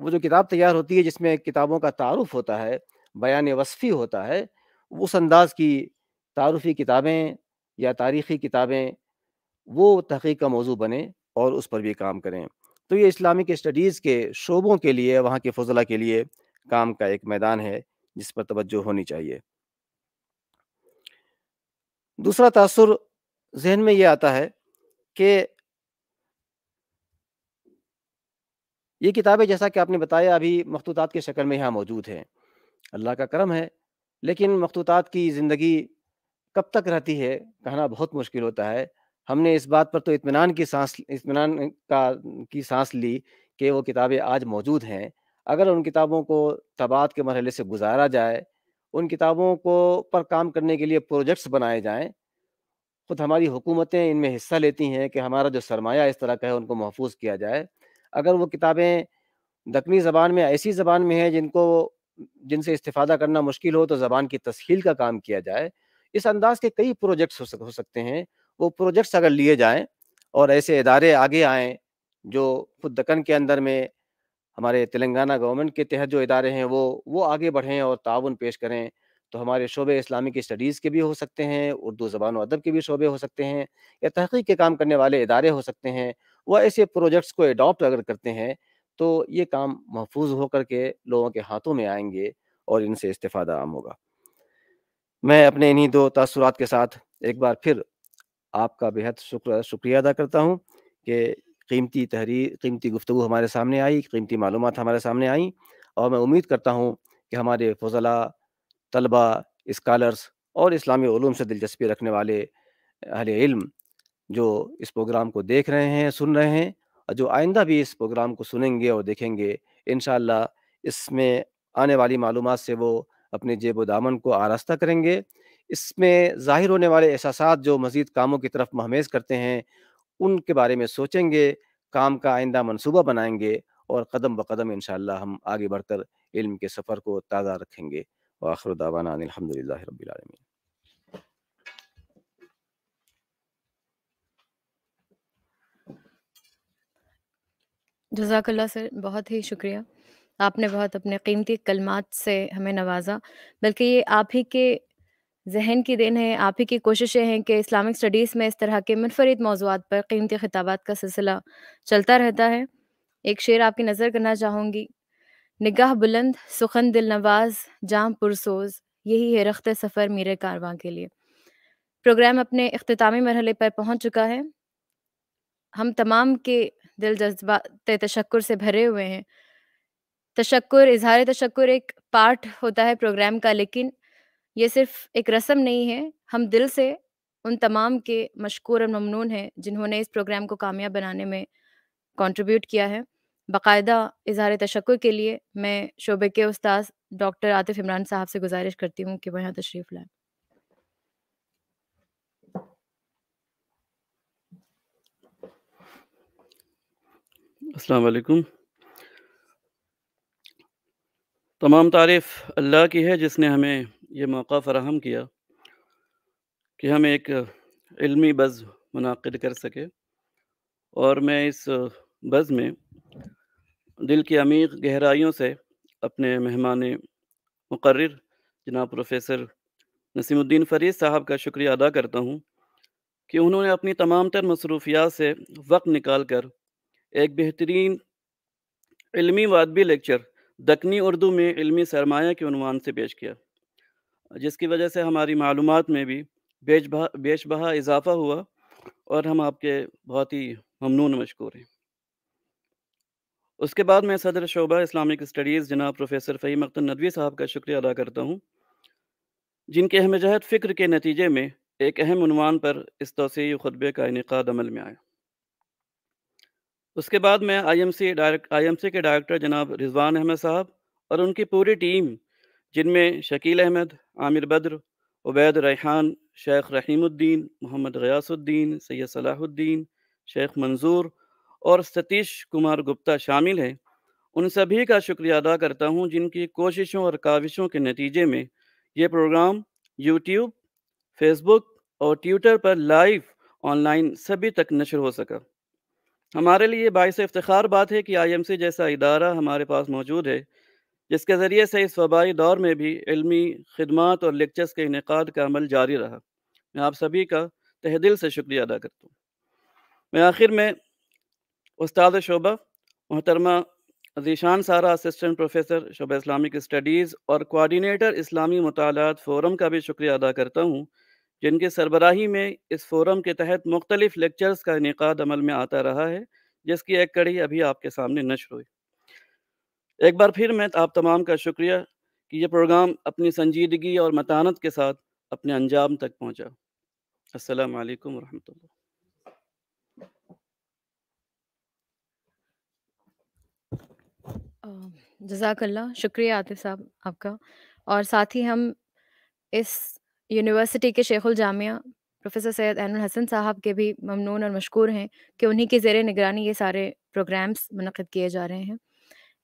वो जो किताब तैयार होती है जिसमें किताबों का तारुफ होता है बयान वसफ़ी होता है उस अंदाज की तारुफी किताबें या तारीख़ी किताबें वो तहकीक का मौजू बने और उस पर भी काम करें तो ये इस्लामिक स्टडीज़ के शोबों के लिए वहाँ के फजला के लिए काम का एक मैदान है जिस पर तवज्जो होनी चाहिए दूसरा तासुर जहन में यह आता है कि ये किताबें जैसा कि आपने बताया अभी मखतूतात के शक्ल में यहाँ मौजूद हैं अल्लाह का करम है लेकिन मखतूतात की ज़िंदगी कब तक रहती है कहना बहुत मुश्किल होता है हमने इस बात पर तो इतमान की सांस इतमान का की सांस ली कि वो किताबें आज मौजूद हैं अगर उन किताबों को तबात के मरहले से गुजारा जाए उन किताबों को पर काम करने के लिए प्रोजेक्ट्स बनाए जाएँ ख़ुद हमारी हुकूमतें इनमें हिस्सा लेती हैं कि हमारा जो सरमाया इस तरह का है उनको महफूज किया जाए अगर वो किताबें दखनी ज़बान में ऐसी ज़बान में हैं जिनको जिनसे इस्ता करना मुश्किल हो तो ज़बान की तस्हील का काम किया जाए इस अंदाज के कई प्रोजेक्ट्स हो, सक, हो सकते हैं वो प्रोजेक्ट्स अगर लिए जाएँ और ऐसे इदारे आगे आएँ जो खुद दक्कन के अंदर में हमारे तेलंगाना गवर्नमेंट के तहत जो इदारे हैं वो वो आगे बढ़ें और ताउन पेश करें तो हमारे शोबे इस्लामिक स्टडीज़ के भी हो सकते हैं उर्दू ज़बान अदब के भी शोबे हो सकते हैं या तहकीक के काम करने वाले इदारे हो सकते हैं वह ऐसे प्रोजेक्ट्स को अडॉप्ट अगर करते हैं तो ये काम महफूज होकर के लोगों के हाथों में आएंगे और इनसे इस्तेफादा आम होगा मैं अपने इन्हीं दो तसरात के साथ एक बार फिर आपका बेहद शुक्र शुक्रिया अदा करता हूँ कि कीमती तहरीर कीमती गुफ्तु हमारे सामने आई कीमती मालूम हमारे सामने आई और मैं उम्मीद करता हूँ कि हमारे फजला तलबा इस्कालर्स और इस्लामी ूम से दिलचस्पी रखने वाले अहल इल्म जो इस प्रोग्राम को देख रहे हैं सुन रहे हैं और जो आइंदा भी इस प्रोग्राम को सुनेंगे और देखेंगे इन इसमें आने वाली मालूम से वो अपने जेब दामन को आरस्ता करेंगे इसमें ज़ाहिर होने वाले एहसास जो मज़ीद कामों की तरफ महमेज़ करते हैं उनके बारे में सोचेंगे काम का आइंदा मनसूबा बनाएंगे और कदम ब कदम इन हम आगे बढ़कर इल्म के सफ़र को ताज़ा रखेंगे आखिर दावाना अलहमदिल्ला रबीआलमीन जजाकल्ला सर बहुत ही शुक्रिया आपने बहुत अपने कीमती कलमात से हमें नवाजा बल्कि ये आप ही के जहन की देन है आप ही की कोशिशें हैं कि इस्लामिक स्टडीज़ में इस तरह के मुनफरद मौजूद पर कीमती खिताबात का सिलसिला चलता रहता है एक शेर आपकी नज़र करना चाहूँगी निगाह बुलंद सुखन दिल नवाज जाम पुरसोज यही है रख्त सफ़र मेरे कारवां के लिए प्रोग्राम अपने अख्तामी मरहले पर पहुँच चुका है हम तमाम के दिल जज्बा तशक्र से भरे हुए हैं तशक्र इजहार तशक्र एक पार्ट होता है प्रोग्राम का लेकिन ये सिर्फ एक रस्म नहीं है हम दिल से उन तमाम के मशकूर और ममनून हैं जिन्होंने इस प्रोग्राम को कामयाब बनाने में कंट्रीब्यूट किया है बाकायदा इजहार तशक् के लिए मैं शोबे के उस्ताद डॉक्टर आतिफ इमरान साहब से गुजारिश करती हूँ कि वह यहाँ तशरीफ़ लाएँ असलकुम तमाम तारीफ़ अल्लाह की है जिसने हमें ये मौका फराहम किया कि हम एक इल्मी बज़ मुनद कर सके और मैं इस बज़ में दिल की अमीर गहराइयों से अपने मेहमान मुकर जनाब प्रोफेसर नसीमुद्दीन फरीद साहब का शुक्रिया अदा करता हूँ कि उन्होंने अपनी तमाम तर मसरूफियात से वक्त निकाल कर एक बेहतरीन इलमी वादबी लेक्चर दकनी उर्दू में इलमी सरमाया के अनवान से पेश किया जिसकी वजह से हमारी मालूम में भी बेच बहा बहा इजाफा हुआ और हम आपके बहुत ही ममनून मशहूर हैं उसके बाद मैं सदर शोबा इस्लामिक स्टडीज़ जनाब प्रोफेसर फ़हीम अख्तर नदवी साहब का शुक्रिया अदा करता हूँ जिनके अहम जहद फ़िक्र के नतीजे में एक अहम अनवान पर इस तोसी खुतबे का इनका अमल में आया उसके बाद मैं I M C direct I M C के डायरेक्टर जनाब रिजवान अहमद साहब और उनकी पूरी टीम जिनमें शकील अहमद आमिर बद्र उबैद रैहान शेख रहीमुद्दीन मोहम्मद गयासुद्दीन सैयद सलाहुद्दीन शेख मंजूर और सतीश कुमार गुप्ता शामिल हैं उन सभी का शुक्रिया अदा करता हूं जिनकी कोशिशों और काविशों के नतीजे में ये प्रोग्राम यूट्यूब फेसबुक और ट्विटर पर लाइव ऑनलाइन सभी तक नशर हो सका हमारे लिए बायस इफ्तार बात है कि आईएमसी जैसा इदारा हमारे पास मौजूद है जिसके ज़रिए से इस वबाई दौर में भी इलमी खदमात और लेक्चर्स के इनका का अमल जारी रहा मैं आप सभी का तह दिल से शुक्रिया अदा करता हूँ मैं आखिर में उस्ताद शोबा मोहतरमा अजीशान सारा असिस्टेंट प्रोफेसर शोबा इस्लामिक स्टडीज़ और कोऑर्डिनेटर इस्लामी मतालत फोरम का भी शुक्रिया अदा करता हूँ जिनके सरबराही में इस फोरम के तहत मुख्तलिफ लेक्चर्स का इनका अमल में आता रहा है जिसकी एक कड़ी अभी आपके सामने नशर हुई एक बार फिर मैं आप तमाम का शुक्रिया कि यह प्रोग्राम अपनी संजीदगी और मतानत के साथ अपने अंजाम तक पहुंचा। अस्सलाम वालेकुम रहमतुल्लाह जजाकल्ला शुक्रिया आतिफ साहब आपका और साथ ही हम इस यूनिवर्सिटी के शेखुल जामिया प्रोफेसर सैयद एनुल हसन साहब के भी ममनून और मशहूर हैं कि उन्हीं के ज़ेर निगरानी ये सारे प्रोग्राम्स मनद किए जा रहे हैं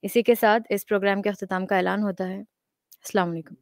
इसी के साथ इस प्रोग्राम के अख्ताम का ऐलान होता है अल्लाम